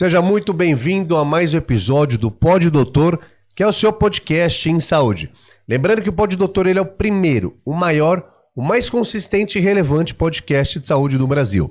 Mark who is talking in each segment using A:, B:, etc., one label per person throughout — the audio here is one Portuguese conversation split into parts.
A: Seja muito bem-vindo a mais um episódio do Pod Doutor, que é o seu podcast em saúde. Lembrando que o Pod Doutor ele é o primeiro, o maior, o mais consistente e relevante podcast de saúde do Brasil.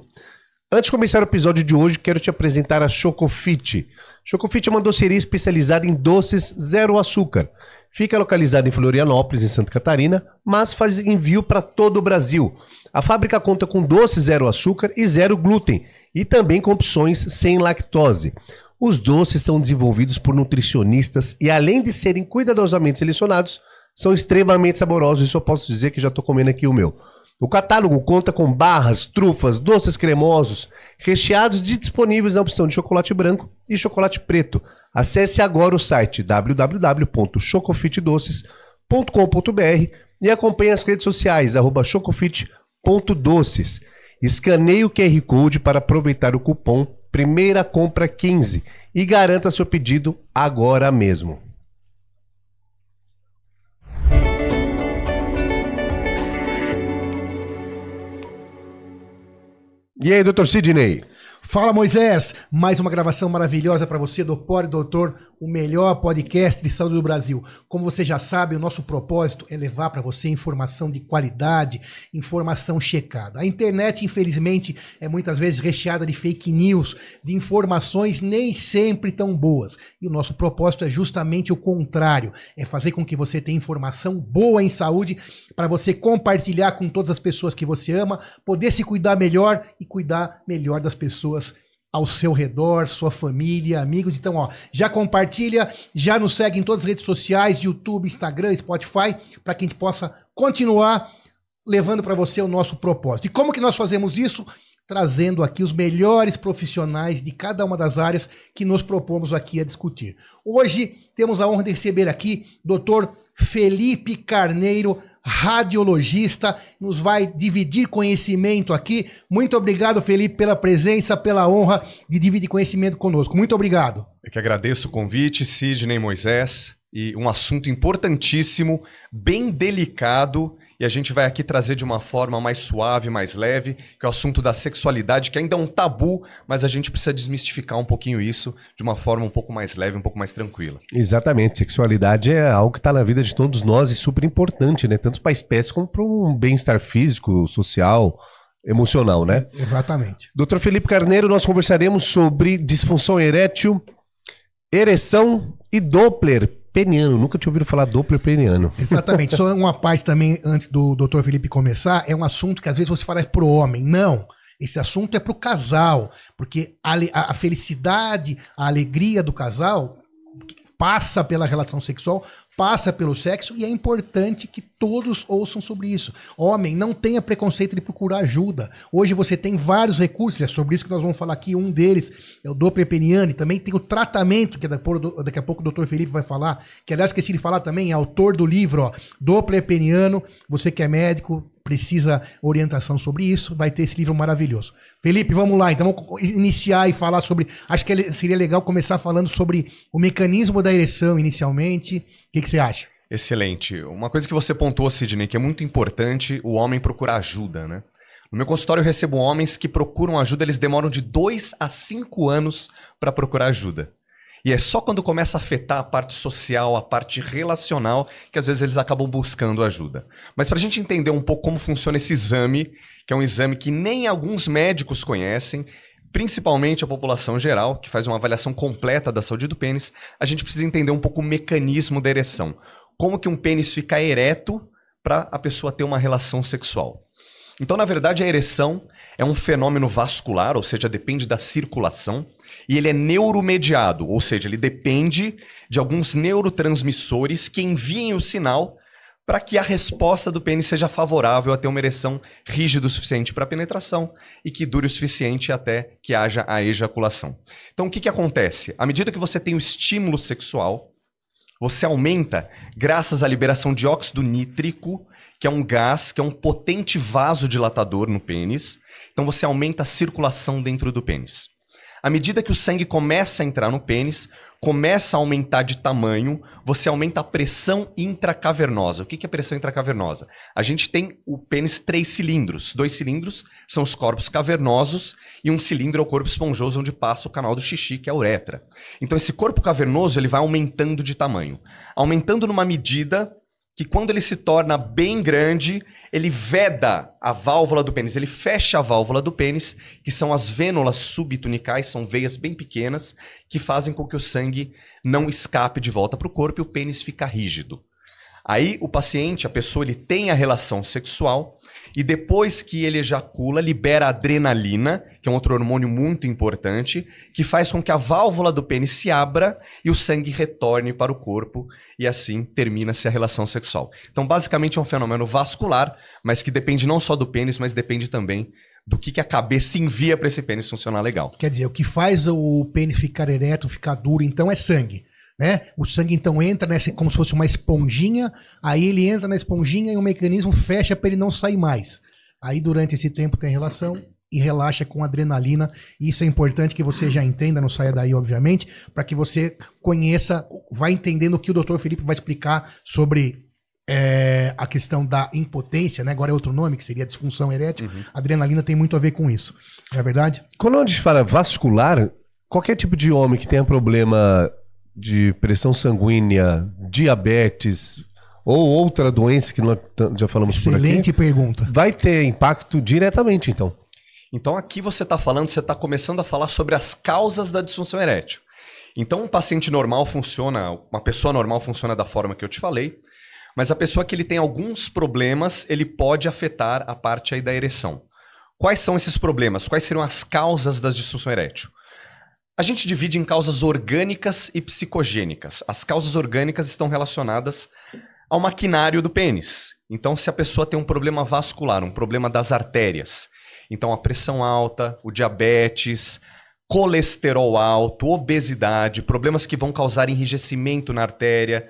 A: Antes de começar o episódio de hoje, quero te apresentar a Chocofit. Chocofit é uma doceria especializada em doces zero açúcar. Fica localizada em Florianópolis, em Santa Catarina, mas faz envio para todo o Brasil. A fábrica conta com doces zero açúcar e zero glúten, e também com opções sem lactose. Os doces são desenvolvidos por nutricionistas e, além de serem cuidadosamente selecionados, são extremamente saborosos. Isso eu posso dizer que já estou comendo aqui o meu. O catálogo conta com barras, trufas, doces cremosos, recheados e disponíveis na opção de chocolate branco e chocolate preto. Acesse agora o site www.chocofitdoces.com.br e acompanhe as redes sociais chocofit.doces. Escaneie o QR Code para aproveitar o cupom Primeira Compra 15 e garanta seu pedido agora mesmo.
B: E aí, doutor Sidney? Fala, Moisés! Mais uma gravação maravilhosa para você do Pore Doutor o melhor podcast de saúde do Brasil. Como você já sabe, o nosso propósito é levar para você informação de qualidade, informação checada. A internet, infelizmente, é muitas vezes recheada de fake news, de informações nem sempre tão boas. E o nosso propósito é justamente o contrário, é fazer com que você tenha informação boa em saúde para você compartilhar com todas as pessoas que você ama, poder se cuidar melhor e cuidar melhor das pessoas que ao seu redor, sua família, amigos. Então, ó, já compartilha, já nos segue em todas as redes sociais, YouTube, Instagram, Spotify, para que a gente possa continuar levando para você o nosso propósito. E como que nós fazemos isso? Trazendo aqui os melhores profissionais de cada uma das áreas que nos propomos aqui a discutir. Hoje temos a honra de receber aqui Dr. Felipe Carneiro, radiologista, nos vai dividir conhecimento aqui. Muito obrigado, Felipe, pela presença, pela honra de dividir conhecimento conosco. Muito obrigado.
C: Eu que agradeço o convite, Sidney Moisés, e um assunto importantíssimo, bem delicado e a gente vai aqui trazer de uma forma mais suave, mais leve, que é o assunto da sexualidade, que ainda é um tabu, mas a gente precisa desmistificar um pouquinho isso de uma forma um pouco mais leve, um pouco mais tranquila.
A: Exatamente. Sexualidade é algo que está na vida de todos nós e super importante, né? Tanto para a espécie como para um bem-estar físico, social emocional, né?
B: Exatamente.
A: Doutor Felipe Carneiro, nós conversaremos sobre disfunção erétil, ereção e Doppler peniano. Nunca tinha ouvido falar Doppler peniano. Exatamente. Só
B: uma parte também, antes do Dr. Felipe começar, é um assunto que às vezes você fala é o homem. Não. Esse assunto é para o casal. Porque a, a felicidade, a alegria do casal passa pela relação sexual, passa pelo sexo e é importante que todos ouçam sobre isso. Homem, não tenha preconceito de procurar ajuda. Hoje você tem vários recursos, é sobre isso que nós vamos falar aqui. Um deles é o Doppler Peniani, também tem o tratamento, que é daqui a pouco o Dr. Felipe vai falar, que aliás esqueci de falar também, é autor do livro ó, Doppler Peniano. Você que é médico, precisa orientação sobre isso, vai ter esse livro maravilhoso. Felipe, vamos lá, então vamos iniciar e falar sobre. Acho que é seria legal começar falando sobre o mecanismo da ereção inicialmente. O que, que você acha?
C: Excelente. Uma coisa que você pontuou, Sidney, que é muito importante, o homem procurar ajuda, né? No meu consultório eu recebo homens que procuram ajuda, eles demoram de dois a cinco anos para procurar ajuda. E é só quando começa a afetar a parte social, a parte relacional, que às vezes eles acabam buscando ajuda. Mas para a gente entender um pouco como funciona esse exame, que é um exame que nem alguns médicos conhecem, principalmente a população geral, que faz uma avaliação completa da saúde do pênis, a gente precisa entender um pouco o mecanismo da ereção. Como que um pênis fica ereto para a pessoa ter uma relação sexual. Então, na verdade, a ereção é um fenômeno vascular, ou seja, depende da circulação, e ele é neuromediado, ou seja, ele depende de alguns neurotransmissores que enviem o sinal para que a resposta do pênis seja favorável a ter uma ereção rígida o suficiente para penetração e que dure o suficiente até que haja a ejaculação. Então, o que, que acontece? À medida que você tem o estímulo sexual, você aumenta graças à liberação de óxido nítrico, que é um gás, que é um potente vasodilatador no pênis, então você aumenta a circulação dentro do pênis. À medida que o sangue começa a entrar no pênis, começa a aumentar de tamanho, você aumenta a pressão intracavernosa. O que é pressão intracavernosa? A gente tem o pênis três cilindros. Dois cilindros são os corpos cavernosos e um cilindro é o corpo esponjoso onde passa o canal do xixi, que é a uretra. Então esse corpo cavernoso ele vai aumentando de tamanho, aumentando numa medida que quando ele se torna bem grande, ele veda a válvula do pênis, ele fecha a válvula do pênis, que são as vênulas subtunicais, são veias bem pequenas, que fazem com que o sangue não escape de volta para o corpo e o pênis fica rígido. Aí o paciente, a pessoa, ele tem a relação sexual, e depois que ele ejacula, libera adrenalina, que é um outro hormônio muito importante, que faz com que a válvula do pênis se abra e o sangue retorne para o corpo e assim termina-se a relação sexual. Então, basicamente é um fenômeno vascular, mas que depende não só do pênis, mas depende também do que, que a cabeça envia para esse pênis funcionar legal.
B: Quer dizer, o que faz o pênis ficar ereto, ficar duro, então é sangue. Né? O sangue então entra nessa, como se fosse uma esponjinha, aí ele entra na esponjinha e o mecanismo fecha para ele não sair mais. Aí durante esse tempo tem relação e relaxa com adrenalina. Isso é importante que você já entenda, não saia daí, obviamente, para que você conheça, vá entendendo o que o doutor Felipe vai explicar sobre é, a questão da impotência, né? Agora é outro nome, que seria disfunção erétil. Uhum. Adrenalina tem muito a ver com isso. Não é verdade?
A: Quando a gente fala vascular, qualquer tipo de homem que tenha problema de pressão sanguínea, diabetes ou outra doença que nós já falamos Excelente por aqui, pergunta. Vai ter impacto
C: diretamente, então. Então aqui você está falando, você está começando a falar sobre as causas da disfunção erétil. Então um paciente normal funciona, uma pessoa normal funciona da forma que eu te falei, mas a pessoa que ele tem alguns problemas, ele pode afetar a parte aí da ereção. Quais são esses problemas? Quais seriam as causas da disfunção erétil? A gente divide em causas orgânicas e psicogênicas. As causas orgânicas estão relacionadas ao maquinário do pênis. Então, se a pessoa tem um problema vascular, um problema das artérias, então a pressão alta, o diabetes, colesterol alto, obesidade, problemas que vão causar enrijecimento na artéria,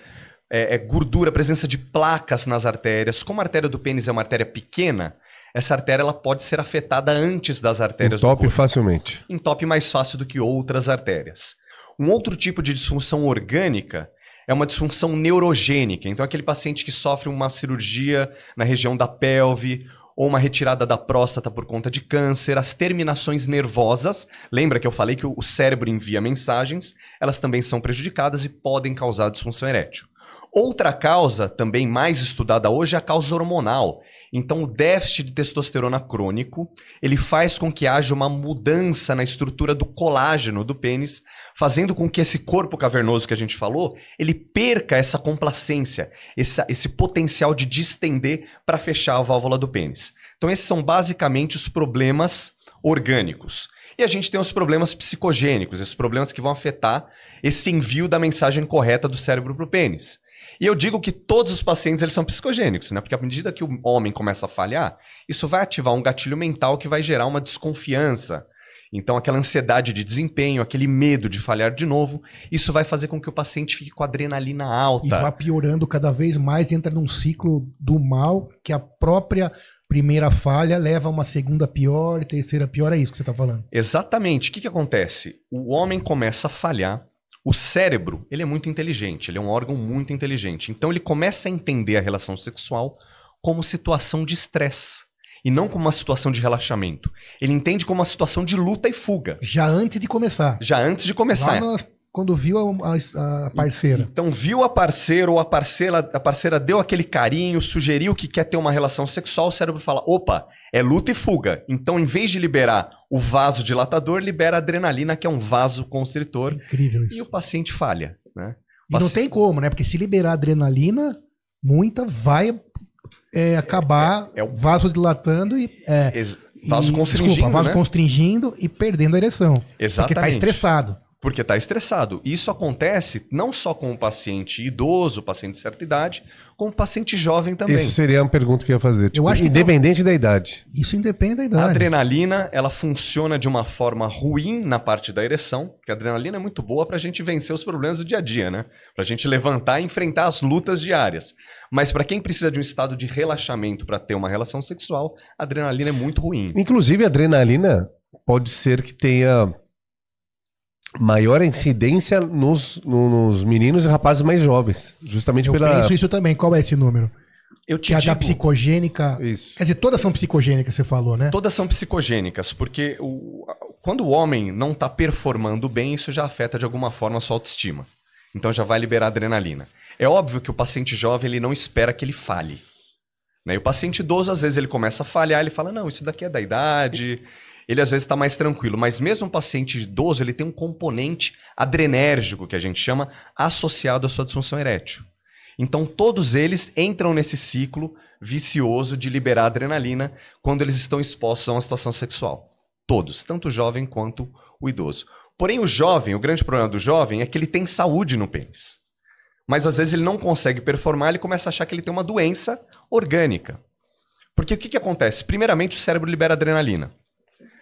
C: é, é, gordura, presença de placas nas artérias. Como a artéria do pênis é uma artéria pequena, essa artéria ela pode ser afetada antes das artérias Entope do corpo.
A: facilmente.
C: Entope mais fácil do que outras artérias. Um outro tipo de disfunção orgânica é uma disfunção neurogênica. Então, é aquele paciente que sofre uma cirurgia na região da pelve ou uma retirada da próstata por conta de câncer, as terminações nervosas, lembra que eu falei que o cérebro envia mensagens, elas também são prejudicadas e podem causar disfunção erétil. Outra causa também mais estudada hoje é a causa hormonal. Então, o déficit de testosterona crônico, ele faz com que haja uma mudança na estrutura do colágeno do pênis, fazendo com que esse corpo cavernoso que a gente falou, ele perca essa complacência, essa, esse potencial de distender para fechar a válvula do pênis. Então, esses são basicamente os problemas orgânicos. E a gente tem os problemas psicogênicos, esses problemas que vão afetar esse envio da mensagem correta do cérebro para o pênis. E eu digo que todos os pacientes eles são psicogênicos, né? Porque à medida que o homem começa a falhar, isso vai ativar um gatilho mental que vai gerar uma desconfiança. Então, aquela ansiedade de desempenho, aquele medo de falhar de novo, isso vai fazer com que o paciente fique com adrenalina alta. E vá
B: piorando cada vez mais, entra num ciclo do mal que a própria primeira falha leva a uma segunda pior, terceira pior, é isso que você está falando.
C: Exatamente. O que, que acontece? O homem começa a falhar, o cérebro, ele é muito inteligente, ele é um órgão muito inteligente. Então ele começa a entender a relação sexual como situação de estresse e não como uma situação de relaxamento. Ele entende como uma situação de luta e fuga. Já antes de começar. Já antes de começar. No,
B: quando viu a, a, a, parceira.
C: Então viu a parceira ou a parceira, a parceira deu aquele carinho, sugeriu que quer ter uma relação sexual, o cérebro fala: opa, é luta e fuga. Então, em vez de liberar o vaso dilatador libera adrenalina, que é um vaso constritor. Incrível isso. E o paciente falha, né? O e paci... não tem
B: como, né? Porque se liberar adrenalina, muita vai é, é acabar é, é, é o... vaso dilatando e... É, Ex
C: vaso e, constringindo, Desculpa, vaso né?
B: constringindo e perdendo a ereção. Tá Exatamente. Porque está estressado
C: porque está estressado. E isso acontece não só com o paciente idoso, paciente de certa idade, com o paciente jovem também. Isso seria
A: uma pergunta que eu ia fazer. Tipo, eu acho independente não... da idade. Isso independe da
C: idade. A adrenalina, ela funciona de uma forma ruim na parte da ereção, porque a adrenalina é muito boa para a gente vencer os problemas do dia a dia, né? Para a gente levantar e enfrentar as lutas diárias. Mas para quem precisa de um estado de relaxamento para ter uma relação sexual, a adrenalina é muito ruim.
A: Inclusive, a adrenalina pode ser que tenha maior é. incidência nos, nos meninos e rapazes mais jovens. Justamente eu pela. Penso isso
B: também. Qual é esse número? Eu te que é da psicogênica. Isso. Quer dizer, todas são psicogênicas, você falou, né?
C: Todas são psicogênicas, porque o, quando o homem não está performando bem, isso já afeta de alguma forma a sua autoestima. Então já vai liberar adrenalina. É óbvio que o paciente jovem ele não espera que ele fale. Né? E o paciente idoso, às vezes, ele começa a falhar, ele fala: não, isso daqui é da idade, ele às vezes está mais tranquilo. Mas mesmo um paciente idoso, ele tem um componente adrenérgico, que a gente chama, associado à sua disfunção erétil. Então, todos eles entram nesse ciclo vicioso de liberar adrenalina quando eles estão expostos a uma situação sexual. Todos, tanto o jovem quanto o idoso. Porém, o jovem, o grande problema do jovem é que ele tem saúde no pênis. Mas às vezes ele não consegue performar, ele começa a achar que ele tem uma doença orgânica. Porque o que, que acontece? Primeiramente, o cérebro libera adrenalina.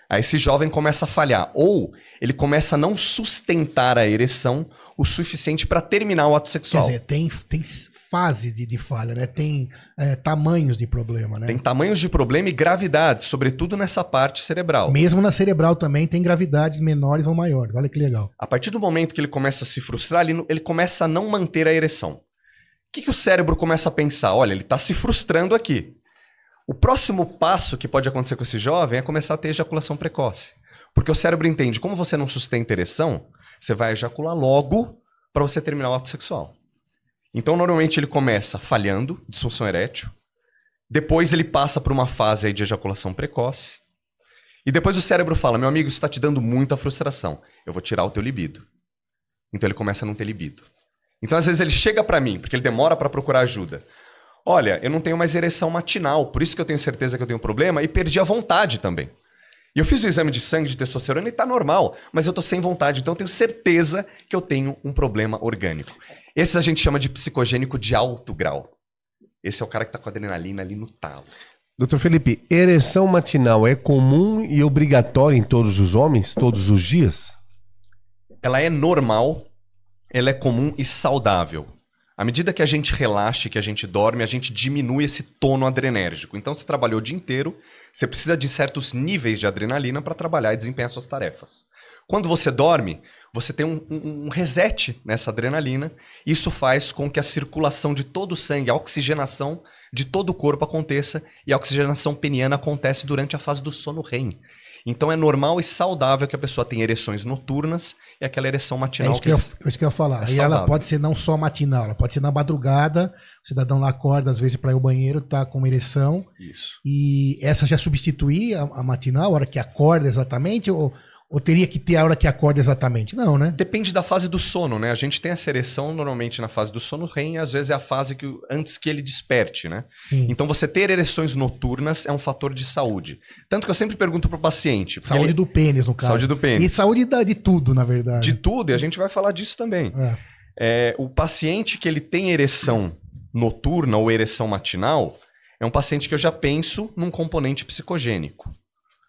C: Aí esse jovem começa a falhar. Ou ele começa a não sustentar a ereção o suficiente para terminar o ato sexual. Quer dizer,
B: tem, tem fase de, de falha, né? Tem é, tamanhos de problema, né? Tem
C: tamanhos de problema e gravidades, sobretudo nessa parte cerebral. Mesmo na
B: cerebral também tem gravidades menores ou maiores. Olha que legal.
C: A partir do momento que ele começa a se frustrar, ele, ele começa a não manter a ereção. O que, que o cérebro começa a pensar? Olha, ele está se frustrando aqui. O próximo passo que pode acontecer com esse jovem é começar a ter ejaculação precoce. Porque o cérebro entende, como você não sustenta ereção, você vai ejacular logo para você terminar o ato sexual. Então, normalmente ele começa falhando, disfunção erétil. Depois ele passa por uma fase de ejaculação precoce. E depois o cérebro fala: meu amigo, isso está te dando muita frustração. Eu vou tirar o teu libido. Então ele começa a não ter libido. Então, às vezes, ele chega para mim, porque ele demora para procurar ajuda. Olha, eu não tenho mais ereção matinal, por isso que eu tenho certeza que eu tenho um problema e perdi a vontade também. E eu fiz o exame de sangue de testosterona e tá normal, mas eu tô sem vontade, então eu tenho certeza que eu tenho um problema orgânico. Esse a gente chama de psicogênico de alto grau. Esse é o cara que tá com a adrenalina ali no talo.
A: Doutor Felipe, ereção matinal é comum e obrigatória em todos os homens, todos os dias?
C: Ela é normal, ela é comum e saudável. À medida que a gente relaxa, que a gente dorme, a gente diminui esse tono adrenérgico. Então, se trabalhou o dia inteiro, você precisa de certos níveis de adrenalina para trabalhar e desempenhar suas tarefas. Quando você dorme, você tem um, um, um, reset nessa adrenalina. Isso faz com que a circulação de todo o sangue, a oxigenação de todo o corpo aconteça e a oxigenação peniana acontece durante a fase do sono REM, então é normal e saudável que a pessoa tenha ereções noturnas e aquela ereção matinal. É isso que, que eu, é isso que eu ia falar. É e ela pode
B: ser não só matinal, ela pode ser na madrugada, o cidadão lá acorda às vezes para ir ao banheiro, tá com uma ereção. Isso. E essa já substituir a, a matinal, a hora que acorda exatamente, ou, ou teria que ter a hora que acorda exatamente? Não, né?
C: Depende da fase do sono, né? A gente tem essa ereção normalmente na fase do sono REM, às vezes é a fase que antes que ele desperte, né? Sim. Então você ter ereções noturnas é um fator de saúde. Tanto que eu sempre pergunto pro paciente. Saúde ele... do pênis, no caso. Saúde do pênis. E
B: saúde da, de tudo, na verdade. De
C: tudo, e a gente vai falar disso também. É. É, o paciente que ele tem ereção noturna ou ereção matinal é um paciente que eu já penso num componente psicogênico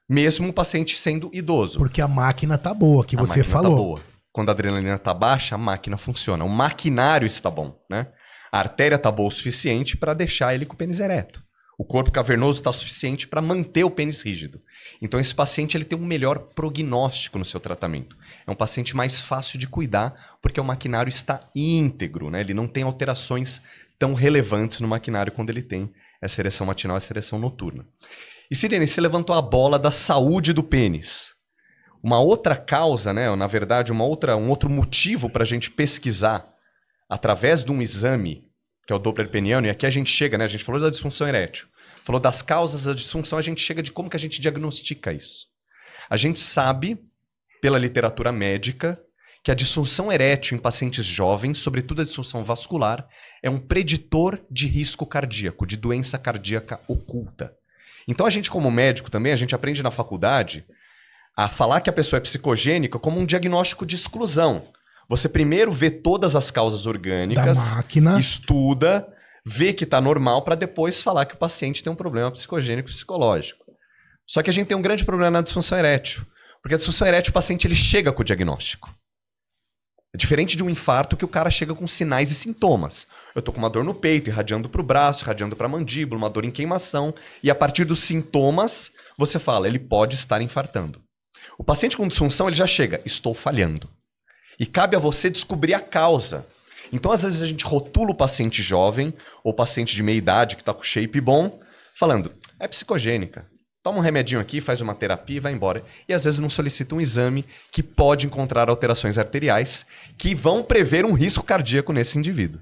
C: mesmo o paciente sendo idoso. Porque
B: a máquina tá boa, que a você tá falou. Tá boa.
C: Quando a adrenalina tá baixa, a máquina funciona. O maquinário está bom, né? A artéria tá boa o suficiente para deixar ele com o pênis ereto. O corpo cavernoso está suficiente para manter o pênis rígido. Então esse paciente ele tem um melhor prognóstico no seu tratamento. É um paciente mais fácil de cuidar porque o maquinário está íntegro, né? Ele não tem alterações tão relevantes no maquinário quando ele tem essa ereção matinal, essa ereção noturna. E Sirene, você levantou a bola da saúde do pênis. Uma outra causa, né? Na verdade, uma outra, um outro motivo para a gente pesquisar através de um exame, que é o Doppler peniano, e aqui a gente chega, né? A gente falou da disfunção erétil, falou das causas da disfunção, a gente chega de como que a gente diagnostica isso. A gente sabe, pela literatura médica, que a disfunção erétil em pacientes jovens, sobretudo a disfunção vascular, é um preditor de risco cardíaco, de doença cardíaca oculta. Então a gente, como médico também, a gente aprende na faculdade a falar que a pessoa é psicogênica como um diagnóstico de exclusão. Você primeiro vê todas as causas orgânicas, estuda, vê que está normal para depois falar que o paciente tem um problema psicogênico psicológico. Só que a gente tem um grande problema na disfunção erétil. Porque a disfunção erétil, o paciente ele chega com o diagnóstico. É diferente de um infarto que o cara chega com sinais e sintomas. Eu tô com uma dor no peito, irradiando para o braço, irradiando para a mandíbula, uma dor em queimação, e a partir dos sintomas você fala, ele pode estar infartando. O paciente com disfunção, ele já chega, estou falhando. E cabe a você descobrir a causa. Então, às vezes, a gente rotula o paciente jovem ou paciente de meia idade que está com shape bom, falando, é psicogênica toma um remedinho aqui, faz uma terapia e vai embora. E às vezes não solicita um exame que pode encontrar alterações arteriais que vão prever um risco cardíaco nesse indivíduo.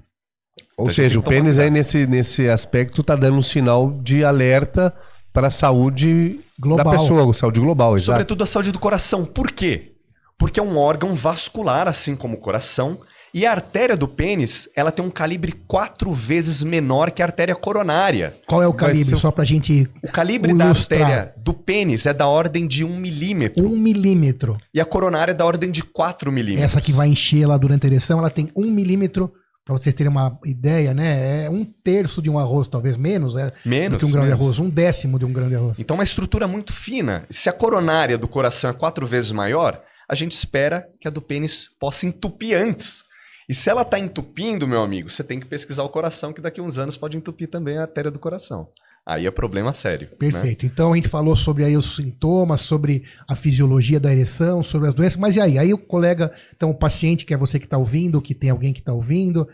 C: Ou então, seja, o pênis aí nesse,
A: nesse aspecto está dando um sinal de alerta para a saúde global. da pessoa, saúde global, exato. Sobretudo
C: a saúde do coração. Por quê? Porque é um órgão vascular, assim como o coração, e a artéria do pênis, ela tem um calibre quatro vezes menor que a artéria coronária. Qual é o calibre? Ser... Só
B: pra gente. O calibre ilustrar. da artéria
C: do pênis é da ordem de um milímetro. Um milímetro. E a coronária é da ordem de quatro milímetros. Essa que vai
B: encher lá durante a ereção, ela tem um milímetro. Pra vocês terem uma ideia, né? É um terço de um arroz, talvez menos, é menos, do que um grão menos. de arroz, um décimo de um grão de arroz.
C: Então, uma estrutura muito fina. Se a coronária do coração é quatro vezes maior, a gente espera que a do pênis possa entupir antes. E se ela está entupindo, meu amigo, você tem que pesquisar o coração, que daqui a uns anos pode entupir também a artéria do coração. Aí é problema sério. Né?
B: Perfeito. Né? Então a gente falou sobre aí os sintomas, sobre a fisiologia da ereção, sobre as doenças, mas e aí? Aí o colega, então o paciente, que é você que está ouvindo, que tem alguém que está ouvindo,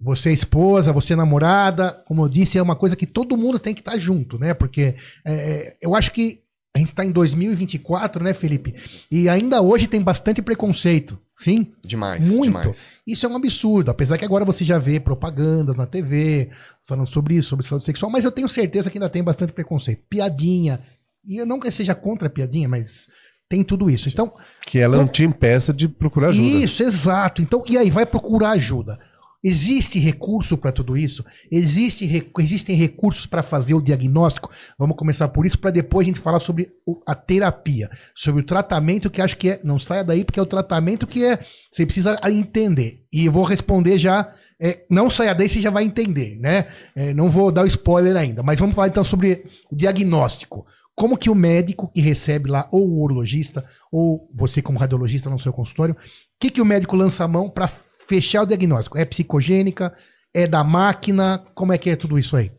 B: você esposa, você namorada, como eu disse, é uma coisa que todo mundo tem que estar tá junto, né? Porque é, é, eu acho que a gente está em 2024, né, Felipe? E ainda hoje tem bastante preconceito. Sim. Demais. Muito. Demais. Isso é um absurdo. Apesar que agora você já vê propagandas na TV falando sobre isso, sobre saúde sexual, mas eu tenho certeza que ainda tem bastante preconceito. Piadinha. E eu não que seja contra piadinha, mas tem tudo isso. Então. Que ela não te
A: impeça de procurar ajuda. Isso,
B: exato. Então, e aí, vai procurar ajuda. Existe recurso para tudo isso? Existe, existem recursos para fazer o diagnóstico? Vamos começar por isso, para depois a gente falar sobre o, a terapia, sobre o tratamento que acho que é. Não saia daí, porque é o tratamento que é. Você precisa entender. E eu vou responder já. É, não saia daí, você já vai entender, né? É, não vou dar o spoiler ainda, mas vamos falar então sobre o diagnóstico. Como que o médico que recebe lá, ou o urologista, ou você como radiologista no seu consultório, o que, que o médico lança a mão para fechar o diagnóstico? É psicogênica? É da máquina? Como é que é tudo isso aí?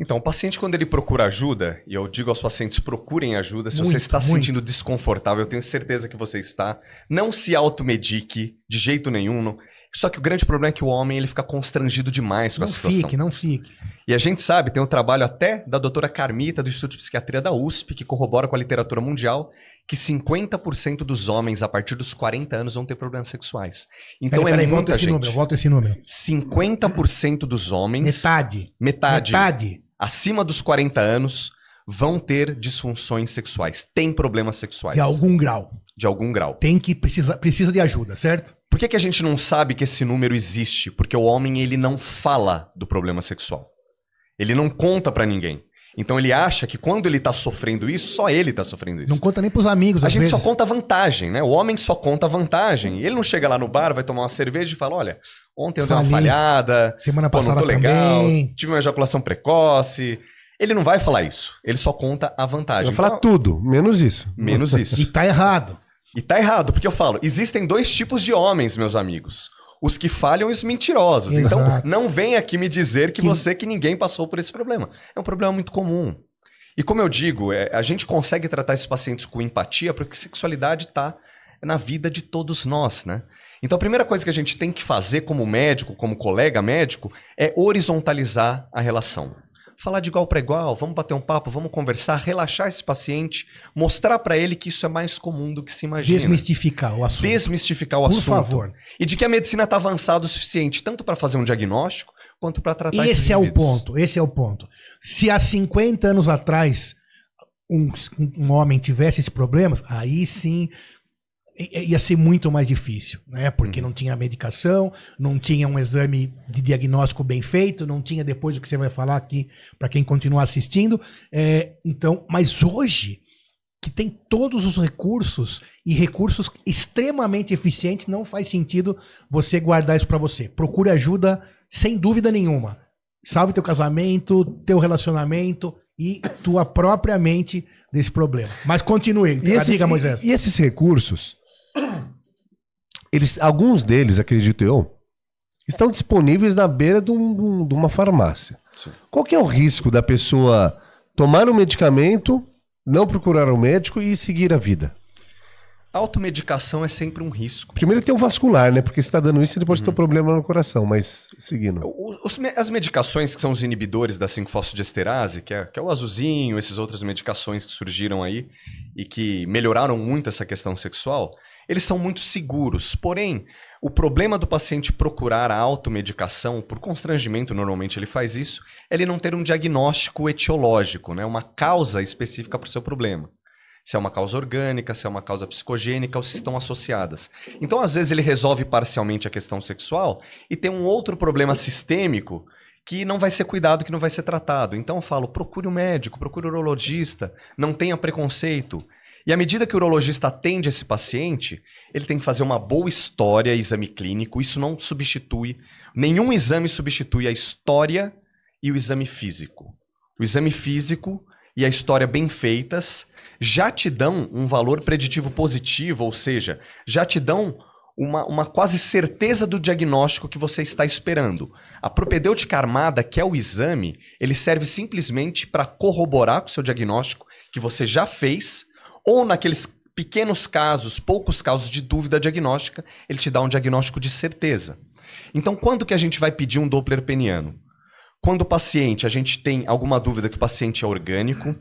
C: Então, o paciente, quando ele procura ajuda, e eu digo aos pacientes, procurem ajuda. Se muito, você está se sentindo desconfortável, eu tenho certeza que você está. Não se automedique de jeito nenhum. Não... Só que o grande problema é que o homem ele fica constrangido demais com não a situação. Não fique, não fique. E a gente sabe, tem um trabalho até da doutora Carmita, do Instituto de Psiquiatria da USP, que corrobora com a literatura mundial, que 50% dos homens a partir dos 40 anos vão ter problemas sexuais. Então pera, pera, é pera, muita gente.
B: volta esse número.
C: 50% dos homens. Metade. Metade. Metade. Acima dos 40 anos vão ter disfunções sexuais, tem problemas sexuais. De algum grau. De algum grau. Tem que precisa, precisa de ajuda, certo? Por que, que a gente não sabe que esse número existe? Porque o homem ele não fala do problema sexual. Ele não conta para ninguém. Então ele acha que quando ele tá sofrendo isso, só ele tá sofrendo isso. Não
B: conta nem pros amigos, A gente vezes. só
C: conta vantagem, né? O homem só conta vantagem. Ele não chega lá no bar, vai tomar uma cerveja e fala: olha, ontem eu Falei. dei uma falhada. Semana passada pô, legal, também. tive uma ejaculação precoce. Ele não vai falar isso. Ele só conta a vantagem. Ele vai falar então,
A: tudo, menos isso. Menos isso. E tá
C: errado. E tá errado, porque eu falo, existem dois tipos de homens, meus amigos os que falham e os mentirosos. Então, Exato. Então, não vem aqui me dizer que, que, você, que ninguém passou por esse problema. É um problema muito comum. E como eu digo, é, a gente consegue tratar esses pacientes com empatia porque sexualidade está na vida de todos nós, né? Então, a primeira coisa que a gente tem que fazer como médico, como colega médico, é horizontalizar a relação falar de igual para igual, vamos bater um papo, vamos conversar, relaxar esse paciente, mostrar para ele que isso é mais comum do que se imagina. Desmistificar o assunto. Desmistificar o Por assunto. Por favor. E de que a medicina está avançada o suficiente, tanto para fazer um diagnóstico, quanto para tratar Esse é indivíduos.
B: o ponto, esse é o ponto. Se há 50 anos atrás um, um homem tivesse esses problemas, aí sim ia ser muito mais difícil, né? Porque uhum. não tinha medicação, não tinha um exame de diagnóstico bem feito, não tinha depois o que você vai falar aqui para quem continuar assistindo. É, então, mas hoje que tem todos os recursos e recursos extremamente eficientes, não faz sentido você guardar isso para você. Procure ajuda sem dúvida nenhuma. Salve teu casamento, teu relacionamento e tua própria mente desse problema. Mas continue. E esses, diga, Moisés.
A: E, e esses recursos, eles, alguns deles, acredito eu, estão disponíveis na beira de, um, de uma farmácia. Sim. Qual que é o risco da pessoa tomar um medicamento, não procurar um médico e seguir a vida?
C: Automedicação é sempre um risco.
A: Primeiro tem o vascular, né? Porque se está dando isso, ele pode uhum. ter um uhum. problema no coração, mas seguindo.
C: Os, as medicações que são os inibidores da 5-fosfodiesterase, que é, que é o azulzinho, essas outras medicações que surgiram aí e que melhoraram muito essa questão sexual, eles são muito seguros. Porém, o problema do paciente procurar a automedicação, por constrangimento, normalmente ele faz isso, é ele não ter um diagnóstico etiológico, né? uma causa específica para o seu problema. Se é uma causa orgânica, se é uma causa psicogênica ou se estão associadas. Então, às vezes, ele resolve parcialmente a questão sexual e tem um outro problema sistêmico que não vai ser cuidado, que não vai ser tratado. Então eu falo, procure um médico, procure um urologista, não tenha preconceito. E à medida que o urologista atende esse paciente, ele tem que fazer uma boa história, exame clínico. Isso não substitui, nenhum exame substitui a história e o exame físico. O exame físico e a história bem feitas já te dão um valor preditivo positivo, ou seja, já te dão uma, uma quase certeza do diagnóstico que você está esperando. A propedêutica armada, que é o exame, ele serve simplesmente para corroborar com o seu diagnóstico que você já fez ou naqueles pequenos casos, poucos casos de dúvida diagnóstica, ele te dá um diagnóstico de certeza. Então, quando que a gente vai pedir um Doppler peniano? Quando o paciente, a gente tem alguma dúvida que o paciente é orgânico,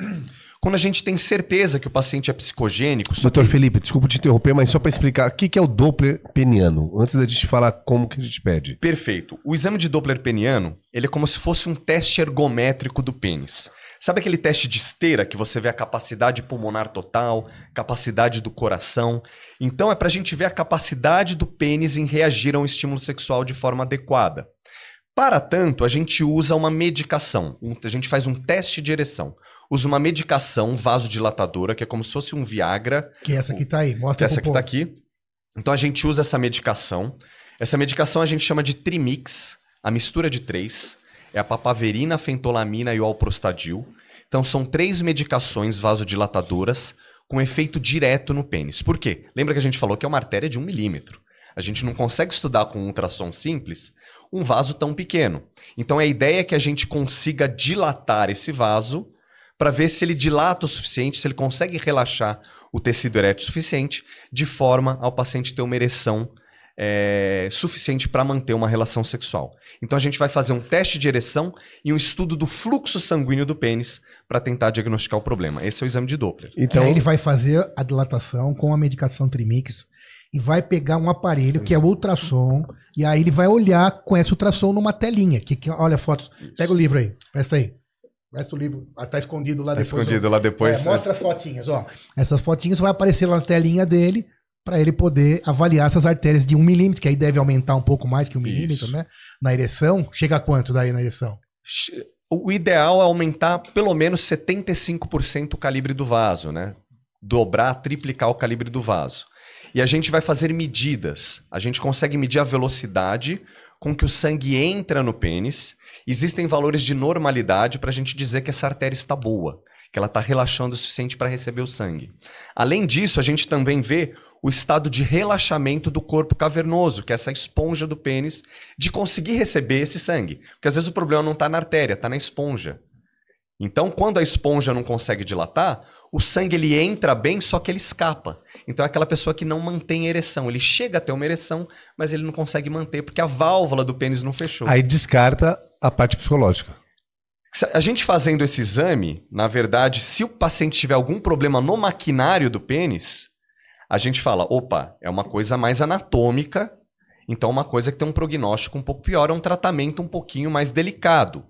C: quando a gente tem certeza que o paciente é psicogênico.
A: Doutor que... Felipe, desculpa te interromper, mas só para explicar, o que, que é o Doppler peniano? Antes da gente falar como que a gente pede.
C: Perfeito. O exame de Doppler peniano, ele é como se fosse um teste ergométrico do pênis. Sabe aquele teste de esteira que você vê a capacidade pulmonar total, capacidade do coração? Então é para a gente ver a capacidade do pênis em reagir a um estímulo sexual de forma adequada. Para tanto, a gente usa uma medicação, a gente faz um teste de ereção. Usa uma medicação vasodilatadora, que é como se fosse um Viagra. Que é essa que tá aí, mostra que é essa que está tá aqui. Então a gente usa essa medicação. Essa medicação a gente chama de Trimix, a mistura de três é a papaverina, a fentolamina e o alprostadil. Então são três medicações vasodilatadoras com efeito direto no pênis. Por quê? Lembra que a gente falou que é uma artéria de um milímetro. A gente não consegue estudar com um ultrassom simples um vaso tão pequeno. Então a ideia é que a gente consiga dilatar esse vaso para ver se ele dilata o suficiente, se ele consegue relaxar o tecido erétil o suficiente, de forma ao paciente ter uma ereção é, suficiente para manter uma relação sexual. Então a gente vai fazer um teste de ereção e um estudo do fluxo sanguíneo do pênis para tentar diagnosticar o problema. Esse é o exame de Doppler. Então ele vai
B: fazer a dilatação com a medicação Trimix e vai pegar um aparelho que é o ultrassom e aí ele vai olhar com esse ultrassom numa telinha. Que, que olha fotos. Pega o livro aí. Presta aí. Presta o livro. está ah, tá escondido lá tá depois. Escondido lá depois. É, mostra as fotinhas, ó. Essas fotinhas vai aparecer lá na telinha dele para ele poder avaliar essas artérias de 1 milímetro, que aí deve aumentar um pouco mais que 1 milímetro, né? Na ereção. Chega a quanto daí na ereção?
C: O ideal é aumentar pelo menos 75% o calibre do vaso, né? Dobrar, triplicar o calibre do vaso. E a gente vai fazer medidas. A gente consegue medir a velocidade com que o sangue entra no pênis. Existem valores de normalidade para a gente dizer que essa artéria está boa, que ela está relaxando o suficiente para receber o sangue. Além disso, a gente também vê o estado de relaxamento do corpo cavernoso, que é essa esponja do pênis, de conseguir receber esse sangue. Porque às vezes o problema não está na artéria, está na esponja. Então, quando a esponja não consegue dilatar, o sangue ele entra bem, só que ele escapa. Então é aquela pessoa que não mantém ereção. Ele chega a ter uma ereção, mas ele não consegue manter porque a válvula do pênis não fechou. Aí descarta a parte psicológica. A gente fazendo esse exame, na verdade, se o paciente tiver algum problema no maquinário do pênis, a gente fala, opa, é uma coisa mais anatômica, então uma coisa que tem um prognóstico um pouco pior, é um tratamento um pouquinho mais delicado.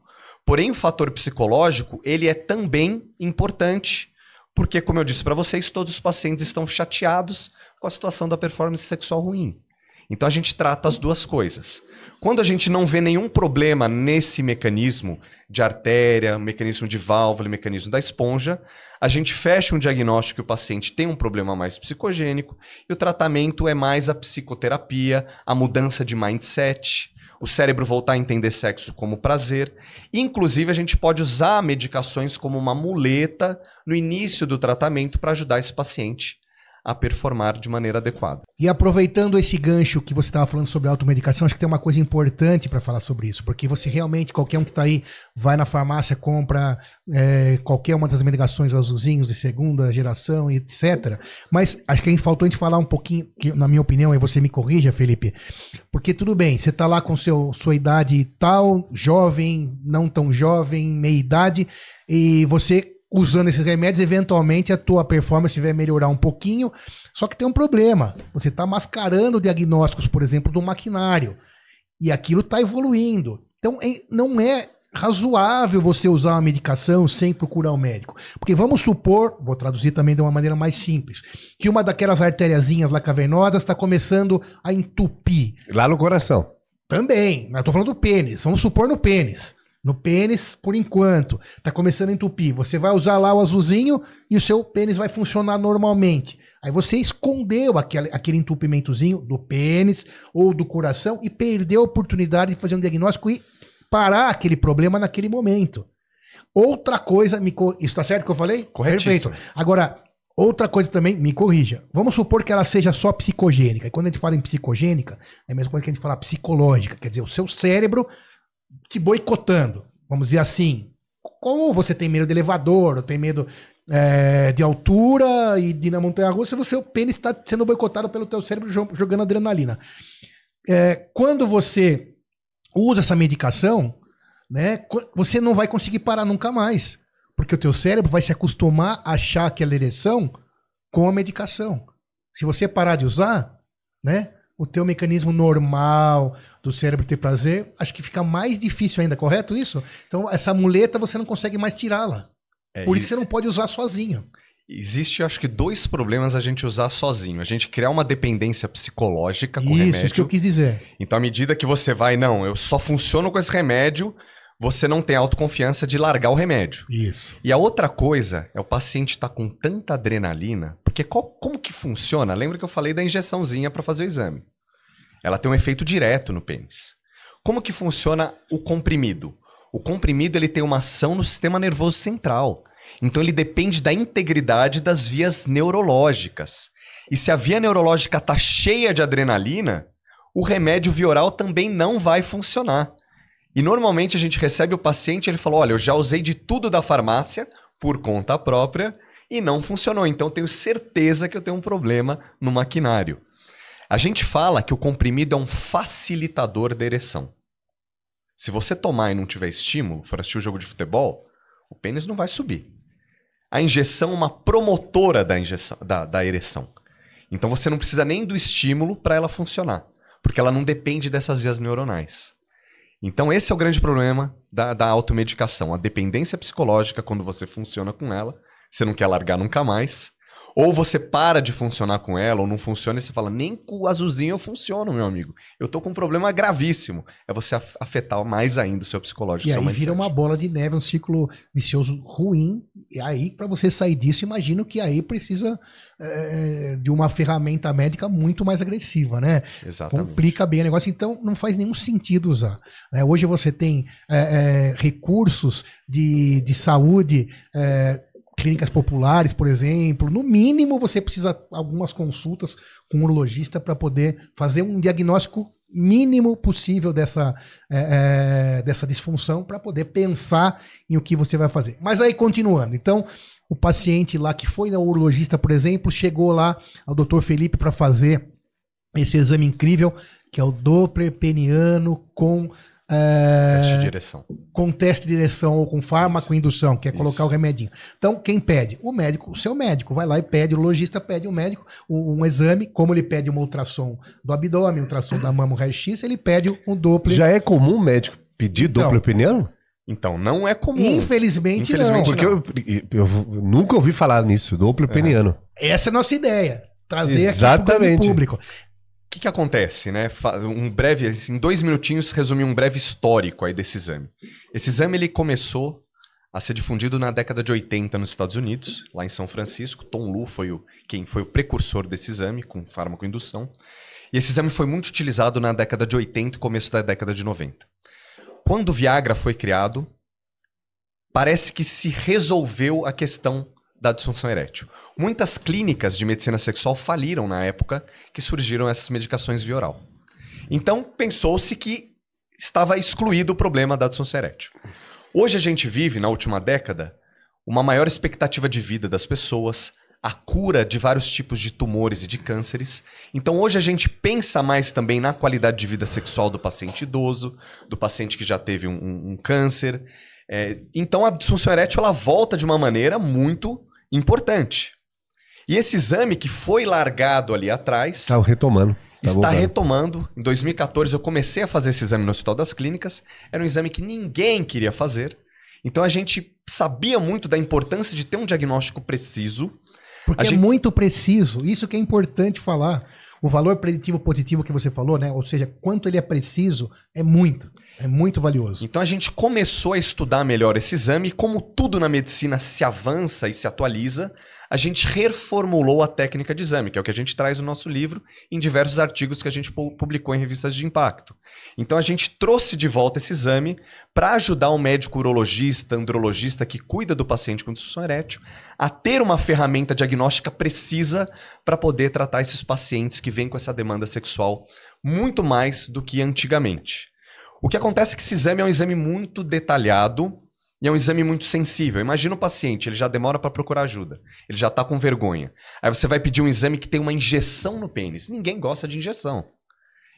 C: Porém, o fator psicológico, ele é também importante, porque como eu disse para vocês, todos os pacientes estão chateados com a situação da performance sexual ruim. Então a gente trata as duas coisas. Quando a gente não vê nenhum problema nesse mecanismo de artéria, mecanismo de válvula, mecanismo da esponja, a gente fecha um diagnóstico que o paciente tem um problema mais psicogênico e o tratamento é mais a psicoterapia, a mudança de mindset, o cérebro voltar a entender sexo como prazer. Inclusive, a gente pode usar medicações como uma muleta no início do tratamento para ajudar esse paciente a performar de maneira adequada.
B: E aproveitando esse gancho que você estava falando sobre automedicação, acho que tem uma coisa importante para falar sobre isso, porque você realmente, qualquer um que está aí, vai na farmácia, compra é, qualquer uma das medicações azulzinhos de segunda geração, etc. Mas acho que faltou a gente falar um pouquinho, que, na minha opinião, e você me corrija, Felipe, porque tudo bem, você está lá com seu, sua idade tal, jovem, não tão jovem, meia idade, e você usando esses remédios, eventualmente a tua performance vai melhorar um pouquinho. Só que tem um problema. Você está mascarando diagnósticos, por exemplo, do maquinário. E aquilo está evoluindo. Então, é, não é razoável você usar uma medicação sem procurar um médico. Porque vamos supor, vou traduzir também de uma maneira mais simples, que uma daquelas artériazinhas lá cavernosas está começando a entupir. Lá no coração. Também. Eu estou falando do pênis. Vamos supor no pênis. No pênis, por enquanto, tá começando a entupir. Você vai usar lá o azulzinho e o seu pênis vai funcionar normalmente. Aí você escondeu aquele, aquele entupimentozinho do pênis ou do coração e perdeu a oportunidade de fazer um diagnóstico e parar aquele problema naquele momento. Outra coisa, me co... isso tá certo que eu falei? Perfeito. Agora, outra coisa também, me corrija. Vamos supor que ela seja só psicogênica. E quando a gente fala em psicogênica, é a mesma coisa que a gente fala psicológica. Quer dizer, o seu cérebro te boicotando, vamos dizer assim. Como você tem medo de elevador, ou tem medo é, de altura e de na montanha russa, você, o pênis está sendo boicotado pelo teu cérebro jogando adrenalina. É, quando você usa essa medicação, né, você não vai conseguir parar nunca mais. Porque o teu cérebro vai se acostumar a achar aquela ereção com a medicação. Se você parar de usar, né, o teu mecanismo normal do cérebro ter prazer, acho que fica mais difícil ainda, correto isso? Então, essa muleta você não consegue mais tirá-la. É Por isso. isso você não pode usar sozinho.
C: Existe, acho que, dois problemas a gente usar sozinho. A gente criar uma dependência psicológica com isso, remédio. Isso que eu quis dizer. Então, à medida que você vai, não, eu só funciono com esse remédio, você não tem autoconfiança de largar o remédio. Isso. E a outra coisa é o paciente estar tá com tanta adrenalina, porque qual, como que funciona? Lembra que eu falei da injeçãozinha para fazer o exame? Ela tem um efeito direto no pênis. Como que funciona o comprimido? O comprimido ele tem uma ação no sistema nervoso central. Então ele depende da integridade das vias neurológicas. E se a via neurológica está cheia de adrenalina, o remédio via oral também não vai funcionar. E normalmente a gente recebe o paciente, ele falou: "Olha, eu já usei de tudo da farmácia por conta própria e não funcionou, então tenho certeza que eu tenho um problema no maquinário". A gente fala que o comprimido é um facilitador da ereção. Se você tomar e não tiver estímulo, for assistir o jogo de futebol, o pênis não vai subir. A injeção é uma promotora da, injeção, da, da ereção. Então você não precisa nem do estímulo para ela funcionar, porque ela não depende dessas vias neuronais. Então, esse é o grande problema da, da automedicação. A dependência psicológica, quando você funciona com ela, você não quer largar nunca mais. Ou você para de funcionar com ela, ou não funciona, e você fala, nem com o azulzinho eu funciono, meu amigo. Eu tô com um problema gravíssimo. É você afetar mais ainda o seu psicológico. E seu aí mindset. vira uma
B: bola de neve, um ciclo vicioso ruim. E aí, para você sair disso, imagino que aí precisa é, de uma ferramenta médica muito mais agressiva, né? Exatamente. Complica bem o negócio, então não faz nenhum sentido usar. Né? Hoje você tem é, é, recursos de, de saúde clínicas populares, por exemplo. No mínimo, você precisa algumas consultas com um urologista para poder fazer um diagnóstico mínimo possível dessa, é, é dessa disfunção para poder pensar em o que você vai fazer. Mas aí, continuando. Então, o paciente lá que foi na urologista, por exemplo, chegou lá ao doutor Felipe para fazer esse exame incrível, que é o peniano com é, teste de direção. Com teste de direção ou com fármaco que é colocar Isso. o remedinho. Então, quem pede? O médico, o seu médico. Vai lá e pede, o lojista pede o médico um, um, exame, como ele pede uma ultrassom do abdômen, um ultrassom
A: da mama, um raio-x, ele pede um duplo. Já é comum o médico pedir duplo então, Então, não é comum. Infelizmente, Infelizmente não. Porque não. Eu, eu, nunca ouvi falar nisso, duplo é. peniano.
B: Essa é a nossa ideia. Trazer Exatamente. aqui para o público
C: que, que acontece, né? Um breve, assim, em dois minutinhos, resumir um breve histórico aí desse exame. Esse exame ele começou a ser difundido na década de 80 nos Estados Unidos, lá em São Francisco. Tom Lu foi o, quem foi o precursor desse exame, com fármaco indução. E esse exame foi muito utilizado na década de 80 e começo da década de 90. Quando o Viagra foi criado, parece que se resolveu a questão da disfunção erétil. Muitas clínicas de medicina sexual faliram na época que surgiram essas medicações via oral. Então, pensou-se que estava excluído o problema da disfunção erétil. Hoje a gente vive, na última década, uma maior expectativa de vida das pessoas, a cura de vários tipos de tumores e de cânceres. Então hoje a gente pensa mais também na qualidade de vida sexual do paciente idoso, do paciente que já teve um, um, um câncer. É, então a disfunção erétil ela volta de uma maneira muito importante. E esse exame que foi largado ali atrás. Está
A: retomando. Tá está voltando.
C: retomando. Em 2014, eu comecei a fazer esse exame no Hospital das Clínicas. Era um exame que ninguém queria fazer. Então a gente sabia muito da importância de ter um diagnóstico preciso. Porque a é gente...
B: muito preciso. Isso que é importante falar. O valor preditivo positivo que você falou, né? Ou seja, quanto ele é preciso, é muito. É muito valioso.
C: Então a gente começou a estudar melhor esse exame, como tudo na medicina se avança e se atualiza, a gente reformulou a técnica de exame, que é o que a gente traz no nosso livro em diversos artigos que a gente publicou em revistas de impacto. Então a gente trouxe de volta esse exame para ajudar o um médico urologista, andrologista que cuida do paciente com disfunção erétil a ter uma ferramenta diagnóstica precisa para poder tratar esses pacientes que vêm com essa demanda sexual muito mais do que antigamente. O que acontece é que esse exame é um exame muito detalhado, e é um exame muito sensível. Imagina o paciente, ele já demora para procurar ajuda. Ele já está com vergonha. Aí você vai pedir um exame que tem uma injeção no pênis. Ninguém gosta de injeção.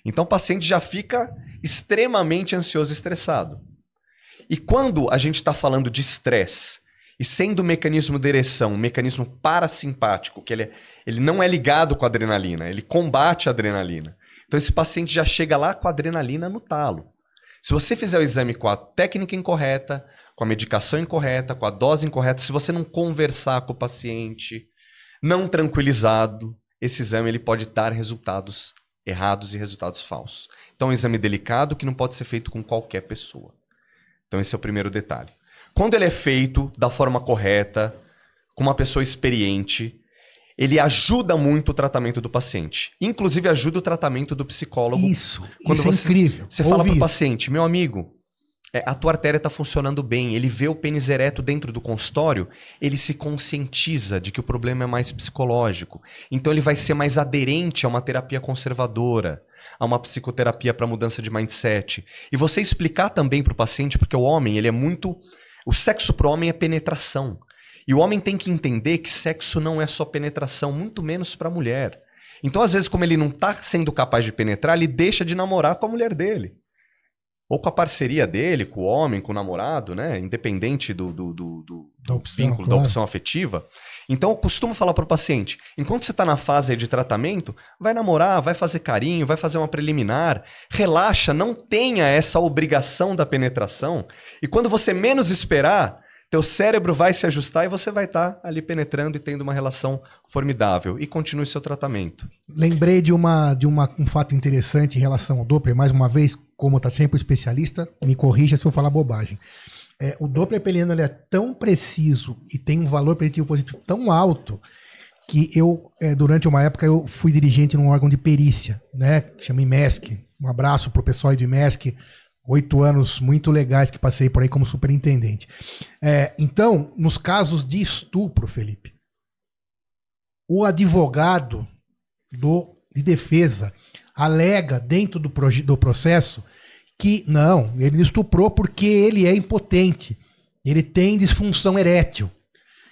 C: Então o paciente já fica extremamente ansioso e estressado. E quando a gente está falando de estresse, e sendo o mecanismo de ereção um mecanismo parasimpático, que ele, é, ele não é ligado com a adrenalina, ele combate a adrenalina. Então esse paciente já chega lá com a adrenalina no talo. Se você fizer o exame com a técnica incorreta, com a medicação incorreta, com a dose incorreta, se você não conversar com o paciente, não tranquilizado, esse exame ele pode dar resultados errados e resultados falsos. Então, é um exame delicado que não pode ser feito com qualquer pessoa. Então, esse é o primeiro detalhe. Quando ele é feito da forma correta, com uma pessoa experiente, ele ajuda muito o tratamento do paciente. Inclusive ajuda o tratamento do psicólogo. Isso, quando isso é você, é incrível. Você fala para o paciente, meu amigo, é, a tua artéria está funcionando bem, ele vê o pênis ereto dentro do consultório, ele se conscientiza de que o problema é mais psicológico. Então ele vai ser mais aderente a uma terapia conservadora, a uma psicoterapia para mudança de mindset. E você explicar também para o paciente, porque o homem, ele é muito... O sexo para o homem é penetração. E o homem tem que entender que sexo não é só penetração, muito menos para a mulher. Então, às vezes, como ele não está sendo capaz de penetrar, ele deixa de namorar com a mulher dele. Ou com a parceria dele, com o homem, com o namorado, né? Independente do, do, do, do da opção, vínculo, claro. da opção afetiva. Então, eu costumo falar para o paciente: enquanto você está na fase de tratamento, vai namorar, vai fazer carinho, vai fazer uma preliminar, relaxa, não tenha essa obrigação da penetração. E quando você menos esperar, teu cérebro vai se ajustar e você vai estar tá ali penetrando e tendo uma relação formidável. E continue seu tratamento.
B: Lembrei de, uma, de uma, um fato interessante em relação ao Doppler, mais uma vez, como está sempre o especialista, me corrija se eu falar bobagem. É, o Doppler peliano ele é tão preciso e tem um valor preditivo positivo tão alto que eu, é, durante uma época, eu fui dirigente num órgão de perícia, né? Chama IMESC. Um abraço pro pessoal aí do IMESC, oito anos muito legais que passei por aí como superintendente. É, então, nos casos de estupro, Felipe, o advogado do, de defesa alega dentro do, do processo que não, ele estuprou porque ele é impotente, ele tem disfunção erétil,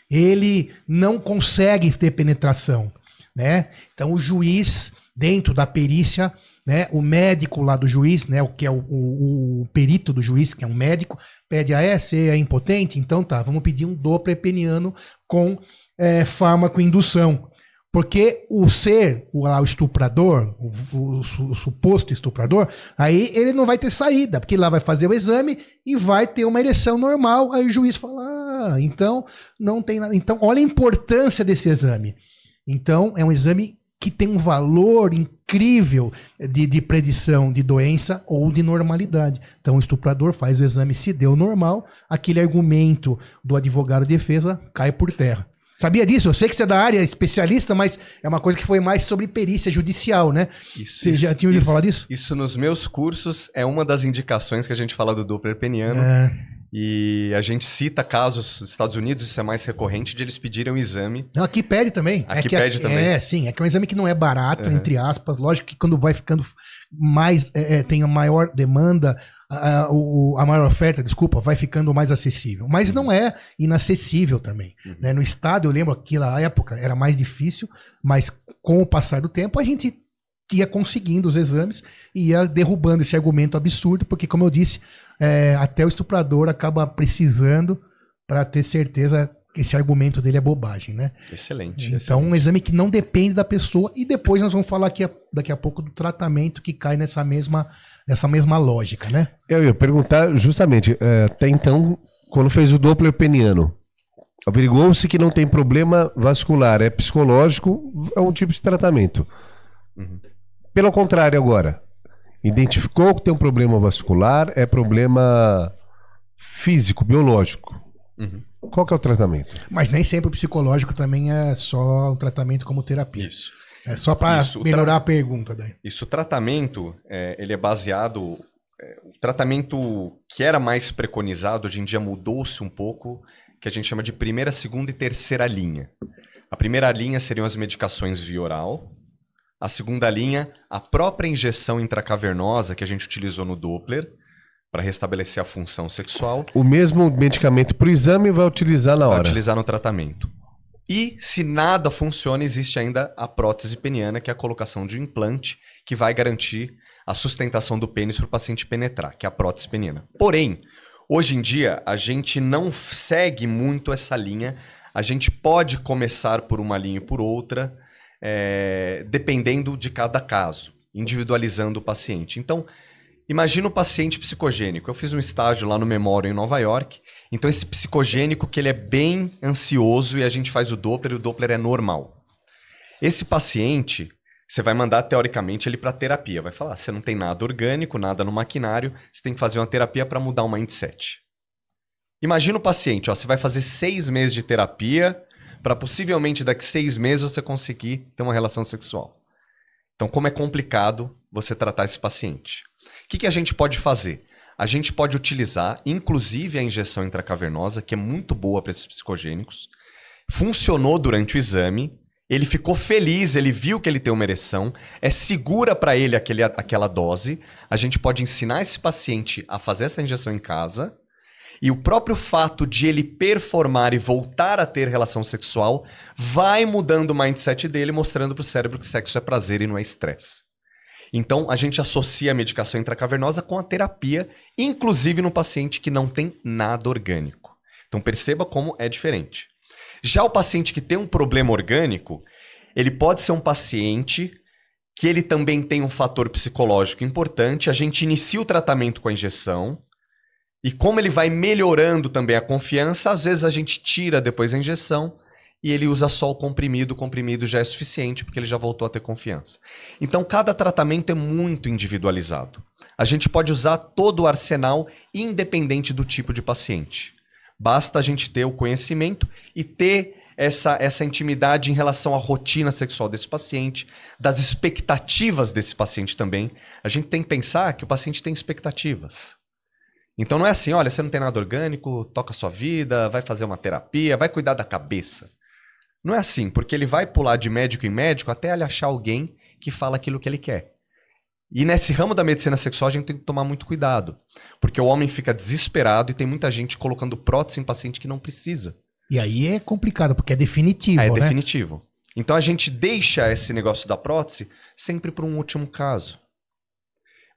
B: ele não consegue ter penetração, né? Então o juiz dentro da perícia né? O médico lá do juiz, né? O que é o, o, o perito do juiz, que é um médico, pede a ah, S é? é, impotente, então tá, vamos pedir um peniano com é, fármaco-indução. Porque o ser, o, o estuprador, o, o, o, suposto estuprador, aí ele não vai ter saída, porque lá vai fazer o exame e vai ter uma ereção normal. Aí o juiz fala: ah, então não tem nada. Então, olha a importância desse exame. Então, é um exame que tem um valor incrível de, de predição de doença ou de normalidade. Então, o estuprador faz o exame, se deu normal, aquele argumento do advogado de defesa cai por terra. Sabia disso? Eu sei que você é da área especialista, mas é uma coisa que foi mais sobre perícia judicial, né? Isso, você isso, já tinha ouvido isso, falar disso?
C: Isso nos meus cursos é uma das indicações que a gente fala do Doppler peniano. É. E a gente cita casos, nos Estados Unidos isso é mais recorrente, de eles pedirem um exame.
B: Não, aqui pede também. É aqui é que, pede também. É, sim. É que é um exame que não é barato, uhum. entre aspas. Lógico que quando vai ficando mais, é, é tem a maior demanda, a, o, a maior oferta, desculpa, vai ficando mais acessível. Mas uhum. não é inacessível também. Uhum. Né? No estado, eu lembro que na época era mais difícil, mas com o passar do tempo a gente ia conseguindo os exames e ia derrubando esse argumento absurdo, porque, como eu disse, é, até o estuprador acaba precisando para ter certeza que esse argumento dele é bobagem, né?
C: Excelente. Então, excelente.
B: um exame que não depende da pessoa e depois nós vamos falar aqui, daqui a pouco do tratamento que cai nessa mesma, nessa mesma lógica, né?
A: Eu ia perguntar justamente, é, até então, quando fez o Doppler peniano, averigou-se que não tem problema vascular, é psicológico, é um tipo de tratamento. Uhum. Pelo contrário agora, Identificou que tem um problema vascular, é problema físico, biológico. Uhum. Qual que é o tratamento?
B: Mas nem sempre o psicológico também é só um tratamento como terapia. Isso. É só para melhorar a pergunta
C: daí. Isso, o tratamento, é, ele é baseado... É, o tratamento que era mais preconizado, hoje em dia mudou-se um pouco, que a gente chama de primeira, segunda e terceira linha. A primeira linha seriam as medicações via oral, a segunda linha, a própria injeção intracavernosa que a gente utilizou no Doppler para restabelecer a função sexual.
A: O mesmo medicamento para o exame vai utilizar na hora. Vai
C: utilizar no tratamento. E se nada funciona, existe ainda a prótese peniana, que é a colocação de um implante que vai garantir a sustentação do pênis para o paciente penetrar, que é a prótese peniana. Porém, hoje em dia, a gente não segue muito essa linha. A gente pode começar por uma linha e por outra, é, dependendo de cada caso, individualizando o paciente. Então, imagina o paciente psicogênico. Eu fiz um estágio lá no Memorial em Nova York. Então, esse psicogênico que ele é bem ansioso e a gente faz o Doppler e o Doppler é normal. Esse paciente, você vai mandar teoricamente ele para terapia. Vai falar: você não tem nada orgânico, nada no maquinário, você tem que fazer uma terapia para mudar o mindset. Imagina o paciente, ó, você vai fazer seis meses de terapia para possivelmente daqui seis meses você conseguir ter uma relação sexual. Então, como é complicado você tratar esse paciente? O que, que a gente pode fazer? A gente pode utilizar, inclusive, a injeção intracavernosa, que é muito boa para esses psicogênicos. Funcionou durante o exame, ele ficou feliz, ele viu que ele tem uma ereção, é segura para ele aquele, aquela dose. A gente pode ensinar esse paciente a fazer essa injeção em casa e o próprio fato de ele performar e voltar a ter relação sexual vai mudando o mindset dele, mostrando para o cérebro que sexo é prazer e não é estresse. Então, a gente associa a medicação intracavernosa com a terapia, inclusive no paciente que não tem nada orgânico. Então, perceba como é diferente. Já o paciente que tem um problema orgânico, ele pode ser um paciente que ele também tem um fator psicológico importante. A gente inicia o tratamento com a injeção, e como ele vai melhorando também a confiança, às vezes a gente tira depois a injeção e ele usa só o comprimido, o comprimido já é suficiente porque ele já voltou a ter confiança. Então cada tratamento é muito individualizado. A gente pode usar todo o arsenal independente do tipo de paciente. Basta a gente ter o conhecimento e ter essa, essa intimidade em relação à rotina sexual desse paciente, das expectativas desse paciente também. A gente tem que pensar que o paciente tem expectativas. Então não é assim, olha, você não tem nada orgânico, toca sua vida, vai fazer uma terapia, vai cuidar da cabeça. Não é assim, porque ele vai pular de médico em médico até ele achar alguém que fala aquilo que ele quer. E nesse ramo da medicina sexual a gente tem que tomar muito cuidado, porque o homem fica desesperado e tem muita gente colocando prótese em paciente que não precisa.
B: E aí é complicado, porque é definitivo, É, é né?
C: definitivo. Então a gente deixa esse negócio da prótese sempre para um último caso.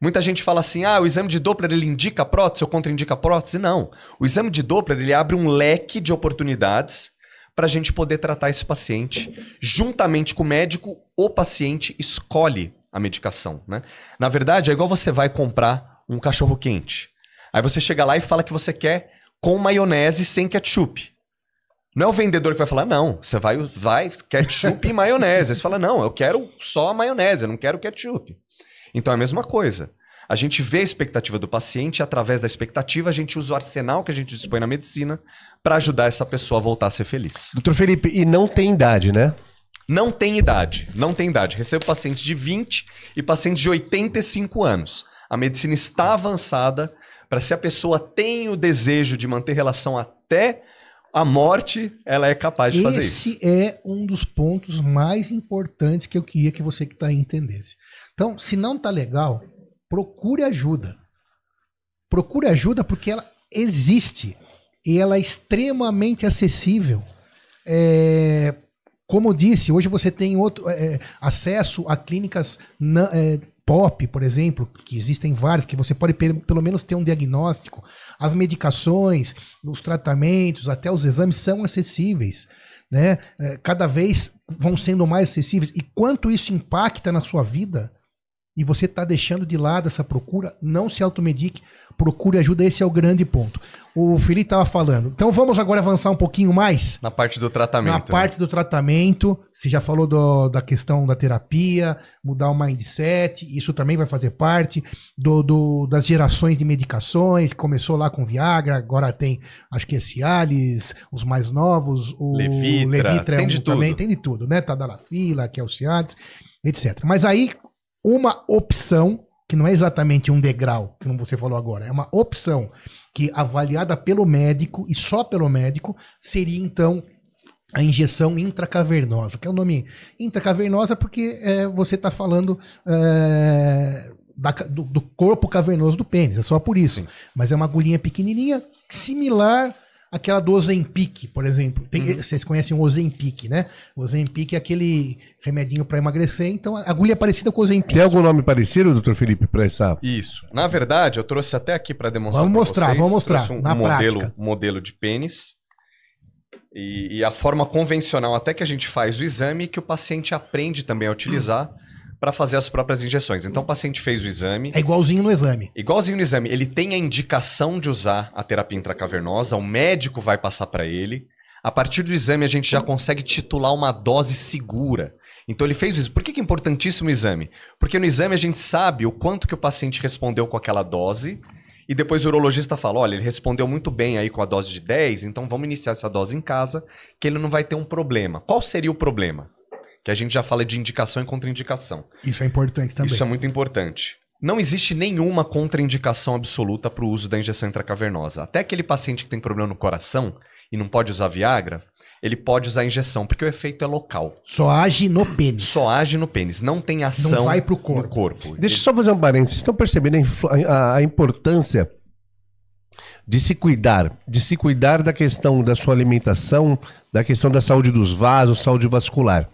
C: Muita gente fala assim: ah, o exame de Doppler ele indica prótese ou contraindica prótese? Não. O exame de Doppler ele abre um leque de oportunidades para a gente poder tratar esse paciente. Juntamente com o médico, o paciente escolhe a medicação. Né? Na verdade, é igual você vai comprar um cachorro quente. Aí você chega lá e fala que você quer com maionese sem ketchup. Não é o vendedor que vai falar, não, você vai, vai ketchup e maionese. Você fala, não, eu quero só a maionese, eu não quero ketchup. Então é a mesma coisa. A gente vê a expectativa do paciente e, através da expectativa, a gente usa o arsenal que a gente dispõe na medicina para ajudar essa pessoa a voltar a ser feliz. Doutor Felipe, e não tem idade, né? Não tem idade, não tem idade. Recebo pacientes de 20 e pacientes de 85 anos. A medicina está avançada para se a pessoa tem o desejo de manter relação até a morte, ela é capaz de Esse fazer isso. Esse
B: é um dos pontos mais importantes que eu queria que você que está aí entendesse. Então, se não tá legal, procure ajuda. Procure ajuda porque ela existe e ela é extremamente acessível. É, como eu disse, hoje você tem outro é, é acesso a clínicas na, é, pop, por exemplo, que existem várias, que você pode pelo menos ter um diagnóstico. As medicações, os tratamentos, até os exames são acessíveis. Né? É, cada vez vão sendo mais acessíveis. E quanto isso impacta na sua vida, e você está deixando de lado essa procura, não se automedique, procure ajuda, esse é o grande ponto. O Felipe estava falando. Então vamos agora avançar um pouquinho mais.
C: Na parte do tratamento. Na né? parte
B: né? do tratamento, você já falou do, da questão da terapia, mudar o mindset, isso também vai fazer parte do, do das gerações de medicações, começou lá com Viagra, agora tem, acho que é Cialis, os mais novos, o Levitra, Levitra é tem um, de tudo. também, tem de tudo, né? que é o Cialis etc. Mas aí uma opção que não é exatamente um degrau, que você falou agora, é uma opção que, avaliada pelo médico e só pelo médico, seria então a injeção intracavernosa, que é o nome intracavernosa porque é, você está falando é, da, do, do, corpo cavernoso do pênis, é só por isso. Sim. Mas é uma agulhinha pequenininha, similar aquela do Ozempic, por exemplo. Tem, uhum. Vocês conhecem o Ozempic, né? O Ozempic é aquele remedinho para emagrecer, então a agulha é parecida com o Ozempic.
A: Tem algum nome parecido, doutor Felipe, para essa?
C: Isso. Na verdade, eu trouxe até aqui para demonstrar Vamos mostrar, vocês. vamos mostrar, um, na um prática. modelo, modelo de pênis. E, e, a forma convencional até que a gente faz o exame que o paciente aprende também a utilizar. Uhum para fazer as próprias injeções. Então o paciente fez o exame. É
B: igualzinho no exame.
C: Igualzinho no exame. Ele tem a indicação de usar a terapia intracavernosa, o médico vai passar para ele. A partir do exame, a gente já consegue titular uma dose segura. Então ele fez isso. Por que, é importantíssimo o exame? Porque no exame a gente sabe o quanto que o paciente respondeu com aquela dose. E depois o urologista fala: olha, ele respondeu muito bem aí com a dose de 10, então vamos iniciar essa dose em casa, que ele não vai ter um problema. Qual seria o problema? que a gente já fala de indicação e contraindicação.
B: Isso é importante também. Isso é
C: muito importante. Não existe nenhuma contraindicação absoluta para o uso da injeção intracavernosa. Até aquele paciente que tem problema no coração e não pode usar Viagra, ele pode usar injeção, porque o efeito é local. Só age no pênis. Só age no pênis, não tem ação não vai
A: pro corpo. no corpo. Deixa eu só fazer um parênteses. Vocês estão percebendo a, a, a importância de se cuidar, de se cuidar da questão da sua alimentação, da questão da saúde dos vasos, saúde vascular.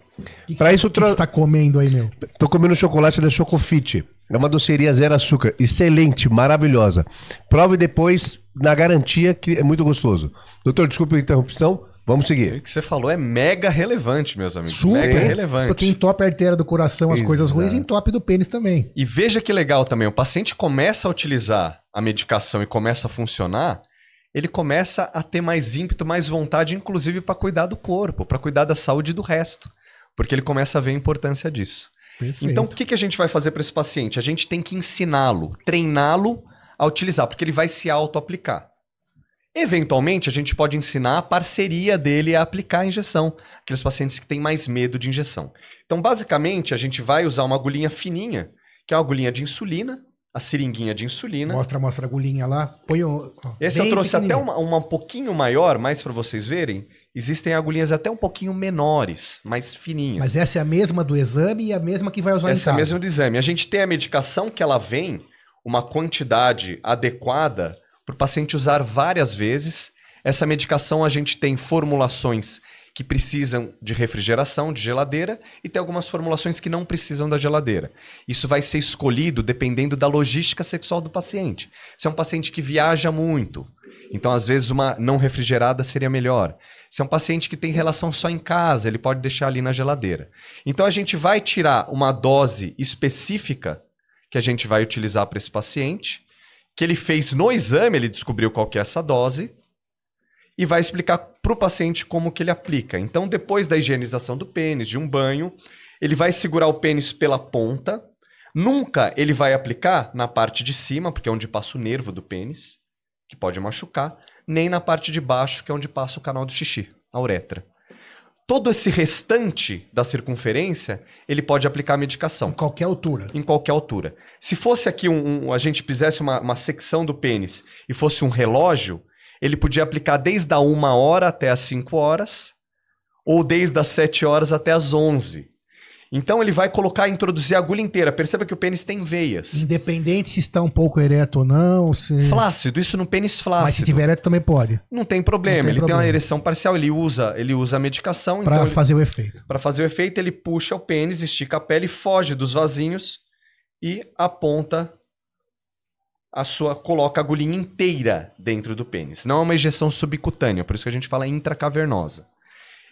A: Que Para isso, tra... que está comendo aí, meu? Tô comendo chocolate da Chocofit. É uma doceria zero açúcar, excelente, maravilhosa. Prove depois na garantia que é muito gostoso. Doutor, desculpe a interrupção. Vamos seguir. O
C: que você falou é mega relevante, meus amigos. Super. Mega relevante. Porque
B: entope a artéria do coração, as Exato. coisas ruins, entope do pênis também.
C: E veja que legal também. O paciente começa a utilizar a medicação e começa a funcionar, ele começa a ter mais ímpeto, mais vontade, inclusive para cuidar do corpo, para cuidar da saúde e do resto. Porque ele começa a ver a importância disso. Perfeito. Então, o que, que a gente vai fazer para esse paciente? A gente tem que ensiná-lo, treiná-lo a utilizar, porque ele vai se auto-aplicar. Eventualmente, a gente pode ensinar a parceria dele a aplicar a injeção, aqueles pacientes que têm mais medo de injeção. Então, basicamente, a gente vai usar uma agulhinha fininha, que é uma agulhinha de insulina, a seringuinha de insulina. Mostra,
B: mostra a agulhinha lá. Põe o... Esse Bem eu trouxe até uma,
C: uma um pouquinho maior, mais para vocês verem, Existem agulhinhas até um pouquinho menores, mais fininhas. Mas
B: essa é a mesma do exame e a mesma que vai usar essa em Essa é a mesma
C: do exame. A gente tem a medicação que ela vem uma quantidade adequada para o paciente usar várias vezes. Essa medicação a gente tem formulações que precisam de refrigeração, de geladeira, e tem algumas formulações que não precisam da geladeira. Isso vai ser escolhido dependendo da logística sexual do paciente. Se é um paciente que viaja muito, então, às vezes, uma não refrigerada seria melhor. Se é um paciente que tem relação só em casa, ele pode deixar ali na geladeira. Então, a gente vai tirar uma dose específica que a gente vai utilizar para esse paciente, que ele fez no exame, ele descobriu qual que é essa dose, e vai explicar para o paciente como que ele aplica. Então, depois da higienização do pênis, de um banho, ele vai segurar o pênis pela ponta. Nunca ele vai aplicar na parte de cima, porque é onde passa o nervo do pênis que pode machucar, nem na parte de baixo, que é onde passa o canal do xixi, a uretra. Todo esse restante da circunferência, ele pode aplicar a medicação. Em qualquer altura. Em qualquer altura. Se fosse aqui, um, um a gente fizesse uma, uma secção do pênis e fosse um relógio, ele podia aplicar desde a 1 hora até as 5 horas, ou desde as 7 horas até as 11. Então ele vai colocar, e introduzir a agulha inteira. Perceba que o pênis tem veias. Independente
B: se está um pouco ereto ou não. Se...
C: Flácido, isso no pênis flácido. Mas se tiver
B: ereto também pode.
C: Não tem problema. Não tem ele problema. tem uma ereção parcial, ele usa, ele usa a medicação. Para então fazer ele... o efeito. Para fazer o efeito, ele puxa o pênis, estica a pele, foge dos vasinhos e aponta a sua coloca a agulhinha inteira dentro do pênis. Não é uma injeção subcutânea, por isso que a gente fala intracavernosa.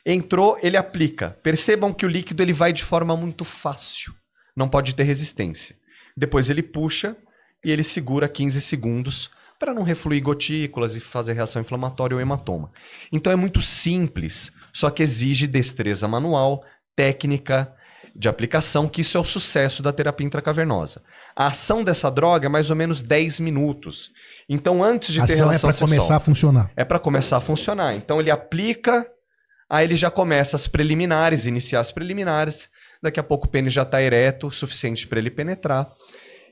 C: Entrou, ele aplica. Percebam que o líquido ele vai de forma muito fácil. Não pode ter resistência. Depois ele puxa e ele segura 15 segundos para não refluir gotículas e fazer reação inflamatória ou hematoma. Então é muito simples, só que exige destreza manual, técnica de aplicação, que isso é o sucesso da terapia intracavernosa. A ação dessa droga é mais ou menos 10 minutos. Então antes de a ter ação é relação é para começar a funcionar. É para começar a funcionar. Então ele aplica Aí ele já começa as preliminares, iniciar as preliminares. Daqui a pouco o pênis já está ereto, o suficiente para ele penetrar.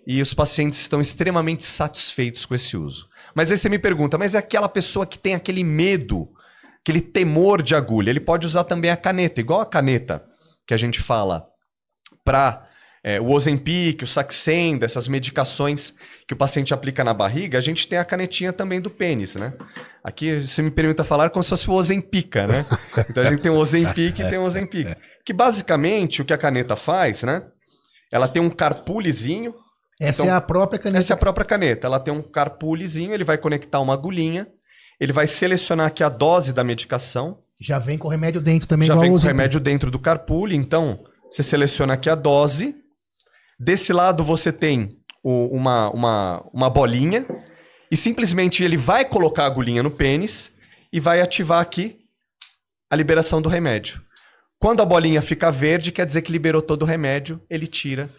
C: E os pacientes estão extremamente satisfeitos com esse uso. Mas aí você me pergunta, mas é aquela pessoa que tem aquele medo, aquele temor de agulha? Ele pode usar também a caneta, igual a caneta que a gente fala para é, o Ozempic, o Saxenda, essas medicações que o paciente aplica na barriga, a gente tem a canetinha também do pênis, né? Aqui você me permita falar como se fosse o Ozempica, né? Então a gente tem o Ozempic e tem o Ozempic. Que basicamente o que a caneta faz, né? Ela tem um carpulezinho. Essa então, é a própria caneta. Essa é a própria caneta. Ela tem um carpulezinho, ele vai conectar uma agulhinha, ele vai selecionar aqui a dose da medicação.
B: Já vem com o remédio dentro também. Já vem com o remédio
C: dentro do carpule, então você seleciona aqui a dose, Desse lado você tem o, uma, uma, uma bolinha e simplesmente ele vai colocar a agulhinha no pênis e vai ativar aqui a liberação do remédio. Quando a bolinha fica verde, quer dizer que liberou todo o remédio, ele tira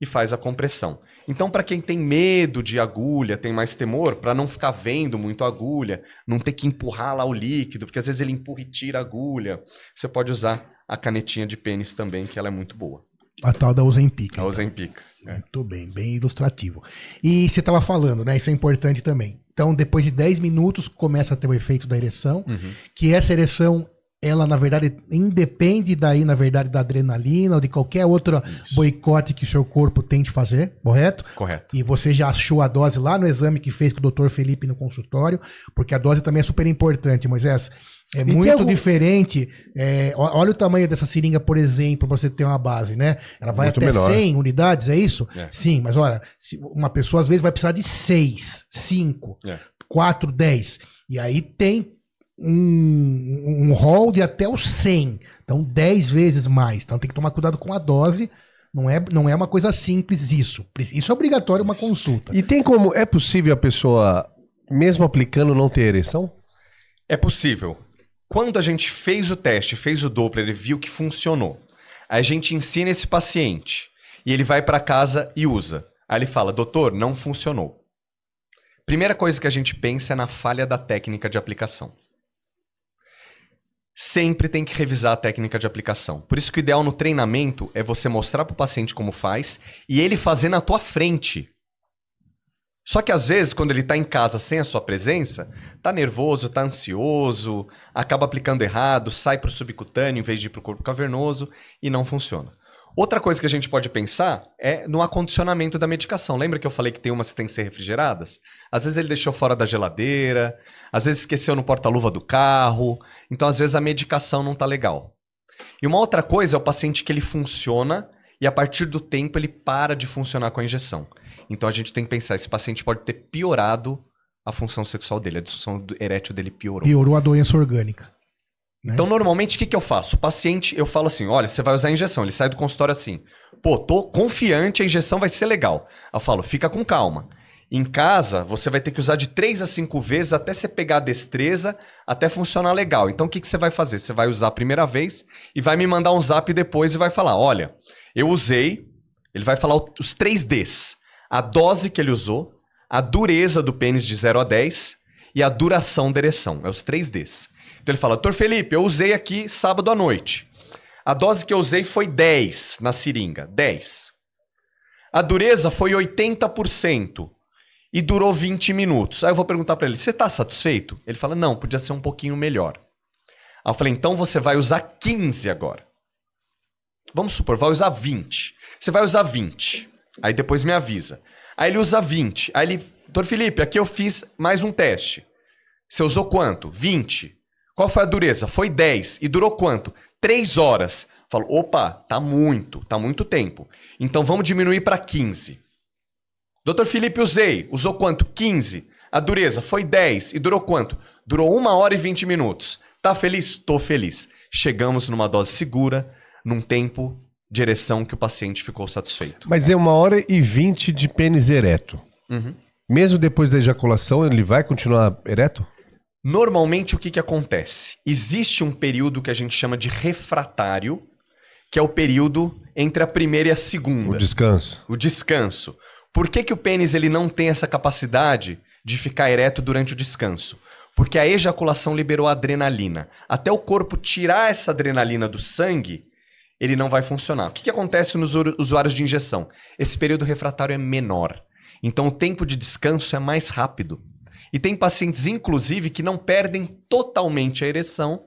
C: e faz a compressão. Então, para quem tem medo de agulha, tem mais temor, para não ficar vendo muito a agulha, não ter que empurrar lá o líquido, porque às vezes ele empurra e tira a agulha, você pode usar a canetinha de pênis também, que ela é muito boa.
B: A tal da Ozempic.
C: A então. Ozempic. É.
B: Muito bem, bem ilustrativo. E você estava falando, né? Isso é importante também. Então, depois de 10 minutos, começa a ter o efeito da ereção, uhum. que essa ereção ela na verdade independe daí na verdade da adrenalina ou de qualquer outro Isso. boicote que o seu corpo tente fazer, correto? Correto. E você já achou a dose lá no exame que fez com o doutor Felipe no consultório, porque a dose também é super importante, Moisés. É e muito algum... diferente. É, olha o tamanho dessa seringa, por exemplo, para você ter uma base, né? Ela vai muito até menor. 100 unidades, é isso? É. Sim, mas olha, uma pessoa às vezes vai precisar de 6, 5, 4, 10. E aí tem um, um de até o 100. Então, 10 vezes mais. Então, tem que tomar cuidado com a dose. Não é, não é uma coisa simples isso. Isso é obrigatório uma consulta.
A: E tem como. É possível a pessoa, mesmo aplicando, não ter ereção?
C: É possível. Quando a gente fez o teste, fez o Doppler, ele viu que funcionou. A gente ensina esse paciente e ele vai para casa e usa. Aí ele fala: "Doutor, não funcionou". Primeira coisa que a gente pensa é na falha da técnica de aplicação. Sempre tem que revisar a técnica de aplicação. Por isso que o ideal no treinamento é você mostrar para o paciente como faz e ele fazer na tua frente. Só que às vezes, quando ele está em casa sem a sua presença, tá nervoso, tá ansioso, acaba aplicando errado, sai para o subcutâneo em vez de ir para o corpo cavernoso e não funciona. Outra coisa que a gente pode pensar é no acondicionamento da medicação. Lembra que eu falei que tem umas que têm que ser refrigeradas? Às vezes ele deixou fora da geladeira, às vezes esqueceu no porta-luva do carro, então às vezes a medicação não tá legal. E uma outra coisa é o paciente que ele funciona e a partir do tempo ele para de funcionar com a injeção. Então a gente tem que pensar, esse paciente pode ter piorado a função sexual dele, a disfunção erétil dele piorou. Piorou
B: a doença orgânica.
C: Né? Então, normalmente, o que, que eu faço? O paciente, eu falo assim: olha, você vai usar a injeção. Ele sai do consultório assim: pô, tô confiante, a injeção vai ser legal. Eu falo: fica com calma. Em casa, você vai ter que usar de 3 a 5 vezes até você pegar a destreza, até funcionar legal. Então, o que, que você vai fazer? Você vai usar a primeira vez e vai me mandar um zap depois e vai falar: olha, eu usei. Ele vai falar os 3 Ds a dose que ele usou, a dureza do pênis de 0 a 10 e a duração da ereção. É os 3 Ds. Então ele fala: Doutor Felipe, eu usei aqui sábado à noite. A dose que eu usei foi 10 na seringa. 10. A dureza foi 80% e durou 20 minutos. Aí eu vou perguntar para ele: Você está satisfeito? Ele fala: Não, podia ser um pouquinho melhor. Aí eu falei: Então você vai usar 15 agora. Vamos supor, vai usar 20. Você vai usar 20. Aí depois me avisa. Aí ele usa 20. Aí ele, doutor Felipe, aqui eu fiz mais um teste. Você usou quanto? 20. Qual foi a dureza? Foi 10. E durou quanto? 3 horas. Falo, opa, tá muito, tá muito tempo. Então vamos diminuir para 15. Doutor Felipe, usei. Usou quanto? 15. A dureza foi 10. E durou quanto? Durou 1 hora e 20 minutos. Tá feliz? Tô feliz. Chegamos numa dose segura, num tempo direção que o paciente ficou satisfeito.
A: Mas é uma hora e vinte de pênis ereto. Uhum. Mesmo depois da ejaculação, ele vai continuar ereto?
C: Normalmente, o que, que acontece? Existe um período que a gente chama de refratário, que é o período entre a primeira e a segunda. O descanso. O descanso. Por que, que o pênis ele não tem essa capacidade de ficar ereto durante o descanso? Porque a ejaculação liberou adrenalina. Até o corpo tirar essa adrenalina do sangue, ele não vai funcionar. O que, que acontece nos usuários de injeção? Esse período refratário é menor. Então, o tempo de descanso é mais rápido. E tem pacientes, inclusive, que não perdem totalmente a ereção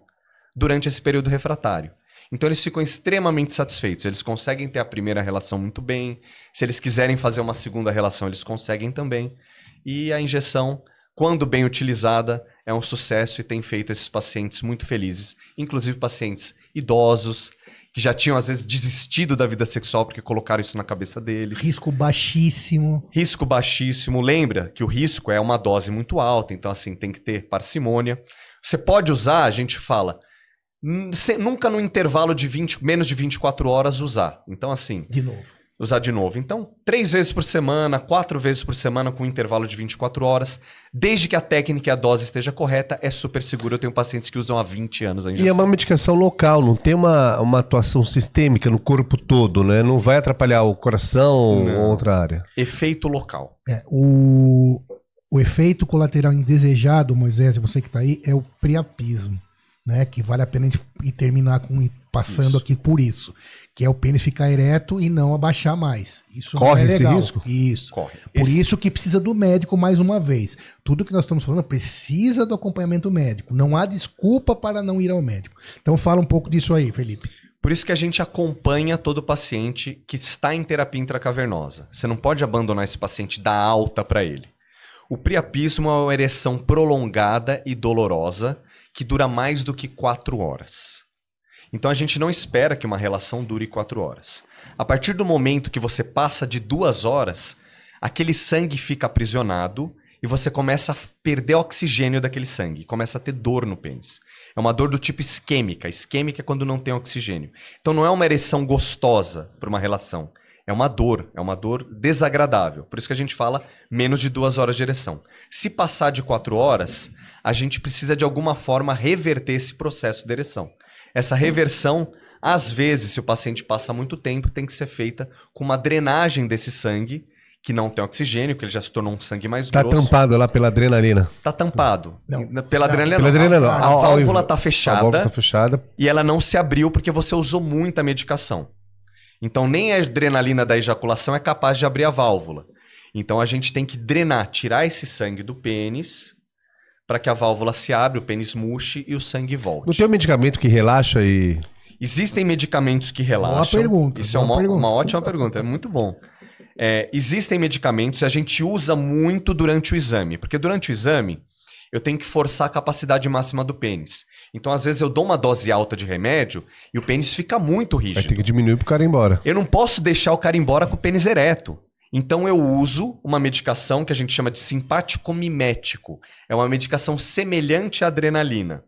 C: durante esse período refratário. Então, eles ficam extremamente satisfeitos. Eles conseguem ter a primeira relação muito bem. Se eles quiserem fazer uma segunda relação, eles conseguem também. E a injeção, quando bem utilizada, é um sucesso e tem feito esses pacientes muito felizes, inclusive pacientes idosos, que já tinham, às vezes, desistido da vida sexual porque colocaram isso na cabeça deles. Risco
B: baixíssimo.
C: Risco baixíssimo. Lembra que o risco é uma dose muito alta, então, assim, tem que ter parcimônia. Você pode usar, a gente fala, nunca no intervalo de 20, menos de 24 horas usar. Então, assim. De novo usar de novo. Então, três vezes por semana, quatro vezes por semana, com um intervalo de 24 horas, desde que a técnica e a dose esteja correta, é super seguro. Eu tenho pacientes que usam há 20 anos a injeção. E é uma
A: medicação local, não tem uma, uma atuação sistêmica no corpo todo, né? Não vai atrapalhar o coração não. ou outra área.
C: Efeito local. É,
B: o, o efeito colateral indesejado, Moisés, você que está aí, é o priapismo. Né, que vale a pena ir terminar com passando isso. aqui por isso, que é o pênis ficar ereto e não abaixar mais. Isso é Corre é esse risco? Isso. Corre. Por esse... isso que precisa do médico mais uma vez. Tudo que nós estamos falando precisa do acompanhamento médico. Não há desculpa para não ir ao médico. Então fala um pouco disso aí, Felipe.
C: Por isso que a gente acompanha todo paciente que está em terapia intracavernosa. Você não pode abandonar esse paciente dar alta para ele. O priapismo é uma ereção prolongada e dolorosa que dura mais do que quatro horas. Então a gente não espera que uma relação dure quatro horas. A partir do momento que você passa de duas horas, aquele sangue fica aprisionado e você começa a perder oxigênio daquele sangue, começa a ter dor no pênis. É uma dor do tipo isquêmica. Isquêmica é quando não tem oxigênio. Então não é uma ereção gostosa para uma relação. É uma dor, é uma dor desagradável. Por isso que a gente fala menos de duas horas de ereção. Se passar de quatro horas, a gente precisa de alguma forma reverter esse processo de ereção. Essa reversão, às vezes, se o paciente passa muito tempo, tem que ser feita com uma drenagem desse sangue, que não tem oxigênio, que ele já se tornou um sangue mais tá grosso. Está tampado
A: lá pela adrenalina.
C: Está tampado. Não. Pela não, adrenalina. Pela adrenalina. Não. A, tá a, válvula está fechada. A válvula tá fechada. E ela não se abriu porque você usou muita medicação. Então nem a adrenalina da ejaculação é capaz de abrir a válvula. Então a gente tem que drenar, tirar esse sangue do pênis para que a válvula se abra, o pênis murche e o sangue volte. Não tem um medicamento que relaxa e. Existem medicamentos que relaxam. Uma pergunta. Isso é uma, pergunta. uma ótima pergunta, é muito bom. É, existem medicamentos e a gente usa muito durante o exame, porque durante o exame eu tenho que forçar a capacidade máxima do pênis. Então, às vezes, eu dou uma dose alta de remédio e o pênis fica muito rígido. Vai ter que diminuir pro cara ir embora. Eu não posso deixar o cara ir embora com o pênis ereto. Então eu uso uma medicação que a gente chama de simpático mimético. É uma medicação semelhante à adrenalina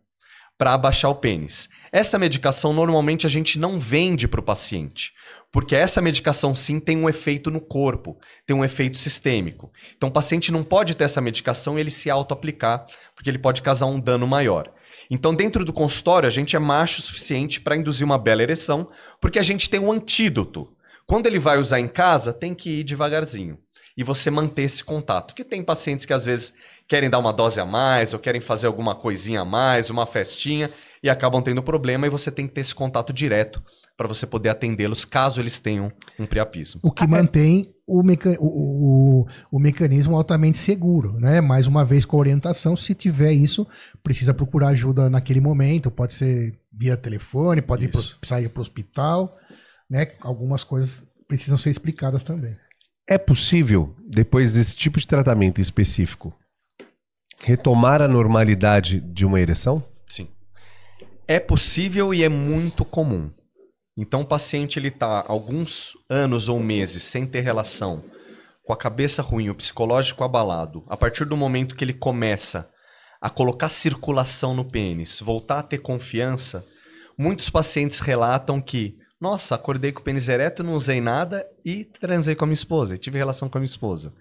C: para abaixar o pênis. Essa medicação normalmente a gente não vende para o paciente, porque essa medicação sim tem um efeito no corpo, tem um efeito sistêmico. Então o paciente não pode ter essa medicação e ele se auto-aplicar, porque ele pode causar um dano maior. Então, dentro do consultório, a gente é macho o suficiente para induzir uma bela ereção, porque a gente tem um antídoto quando ele vai usar em casa, tem que ir devagarzinho e você manter esse contato. Porque tem pacientes que às vezes querem dar uma dose a mais ou querem fazer alguma coisinha a mais, uma festinha e acabam tendo problema e você tem que ter esse contato direto para você poder atendê-los caso eles tenham um priapismo. O
B: que mantém o, meca... o, o, o, mecanismo altamente seguro, né? Mais uma vez com orientação, se tiver isso, precisa procurar ajuda naquele momento, pode ser via telefone, pode ir pro, sair para o hospital né, algumas coisas precisam ser explicadas também.
A: É possível, depois desse tipo de tratamento específico, retomar a normalidade de uma ereção?
C: Sim. É possível e é muito comum. Então o paciente ele tá alguns anos ou meses sem ter relação, com a cabeça ruim, o psicológico abalado. A partir do momento que ele começa a colocar circulação no pênis, voltar a ter confiança, muitos pacientes relatam que nossa, acordei com o pênis ereto, não usei nada e transei com a minha esposa, tive relação com a minha esposa.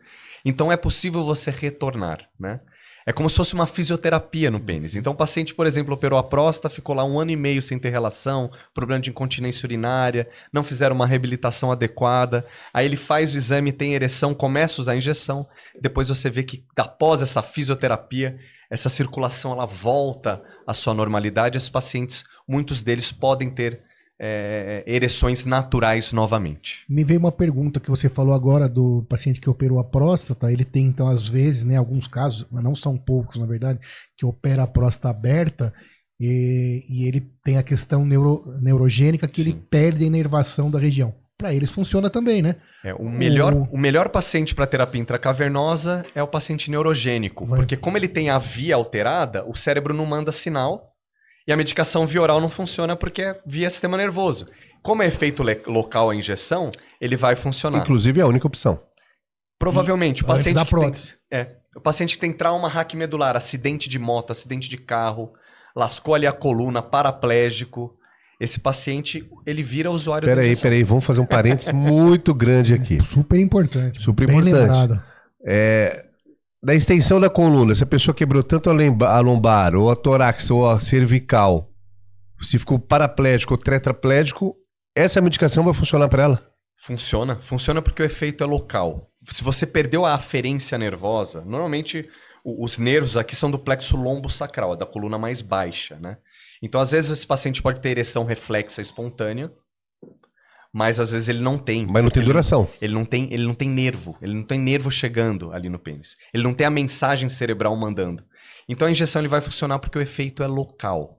C: Então é possível você retornar, né? É como se fosse uma fisioterapia no pênis. Então, o paciente, por exemplo, operou a próstata, ficou lá um ano e meio sem ter relação, problema de incontinência urinária, não fizeram uma reabilitação adequada. Aí ele faz o exame, tem ereção, começa a usar a injeção. Depois você vê que, após essa fisioterapia, essa circulação ela volta à sua normalidade. Esses pacientes, muitos deles podem ter é, ereções naturais novamente.
B: Me veio uma pergunta que você falou agora do paciente que operou a próstata. Ele tem, então, às vezes, né, alguns casos, mas não são poucos, na verdade, que opera a próstata aberta e, e ele tem a questão neuro, neurogênica que Sim. ele perde a inervação da região. Para eles funciona também, né?
C: É, o, melhor, o... o melhor paciente para terapia intracavernosa é o paciente neurogênico, Vai. porque como ele tem a via alterada, o cérebro não manda sinal a medicação via oral não funciona porque é via sistema nervoso. Como é efeito local a injeção, ele vai funcionar.
A: Inclusive é a única opção.
C: Provavelmente. E o paciente, da que tem, é, o paciente que tem trauma raquimedular, acidente de moto, acidente de carro, lascou ali a coluna, paraplégico. Esse paciente, ele vira usuário peraí, da injeção. Peraí,
A: peraí, vamos fazer um parênteses muito grande aqui. Super importante. Super importante. Bem lembrado. É, da extensão da coluna, se a pessoa quebrou tanto a, lemba, a lombar, ou a tórax, ou a cervical, se ficou paraplégico ou tetraplégico, essa medicação vai funcionar para ela?
C: Funciona. Funciona porque o efeito é local. Se você perdeu a aferência nervosa, normalmente os nervos aqui são do plexo lombo-sacral, é da coluna mais baixa, né? Então, às vezes, esse paciente pode ter ereção reflexa espontânea, mas às vezes ele não tem. Mas não tem duração. Ele não tem, ele não tem nervo, ele não tem nervo chegando ali no pênis. Ele não tem a mensagem cerebral mandando. Então a injeção ele vai funcionar porque o efeito é local.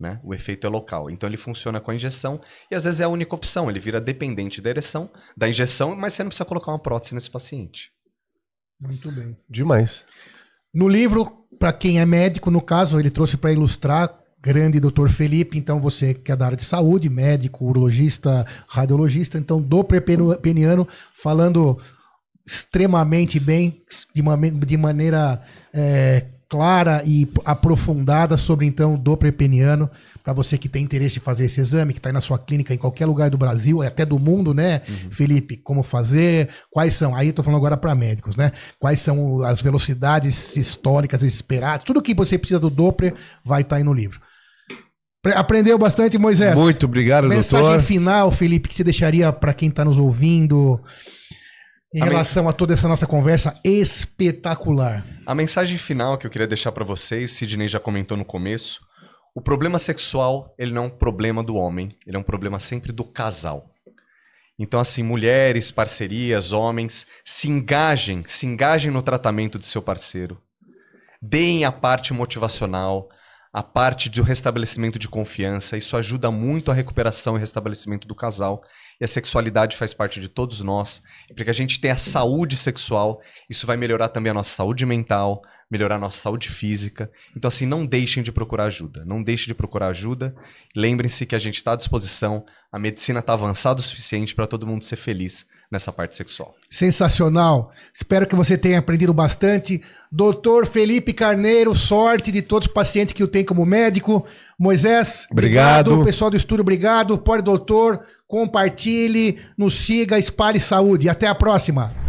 C: Né? O efeito é local. Então ele funciona com a injeção e às vezes é a única opção. Ele vira dependente da ereção, da injeção, mas você não precisa colocar uma prótese nesse paciente. Muito
B: bem. Demais. No livro, para quem é médico, no caso, ele trouxe para ilustrar grande doutor Felipe, então você que é da área de saúde, médico, urologista, radiologista, então do peniano falando extremamente bem, de, uma, de maneira é, clara e aprofundada sobre então do prepeniano, para você que tem interesse em fazer esse exame, que está aí na sua clínica em qualquer lugar do Brasil, é até do mundo, né, uhum. Felipe? Como fazer? Quais são? Aí estou falando agora para médicos, né? Quais são as velocidades sistólicas esperadas? Tudo que você precisa do Doppler vai estar tá aí no livro. Aprendeu bastante, Moisés? Muito obrigado, Mensagem doutor. Mensagem final, Felipe, que você deixaria para quem está nos ouvindo em a relação men... a toda essa nossa conversa espetacular?
C: A mensagem final que eu queria deixar para vocês, Sidney já comentou no começo, o problema sexual, ele não é um problema do homem, ele é um problema sempre do casal. Então, assim, mulheres, parcerias, homens, se engajem, se engajem no tratamento do seu parceiro. Deem a parte motivacional, a parte do restabelecimento de confiança. Isso ajuda muito a recuperação e restabelecimento do casal. E a sexualidade faz parte de todos nós. E para que a gente tenha saúde sexual, isso vai melhorar também a nossa saúde mental, melhorar nossa saúde física. Então, assim, não deixem de procurar ajuda. Não deixem de procurar ajuda. Lembrem-se que a gente está à disposição, a medicina está avançada o suficiente para todo mundo ser feliz nessa parte sexual.
B: Sensacional. Espero que você tenha aprendido bastante. Doutor Felipe Carneiro, sorte de todos os pacientes que o tem como médico. Moisés, obrigado. obrigado. Pessoal do estúdio, obrigado. Pode, doutor, compartilhe, nos siga, espalhe saúde. Até a próxima.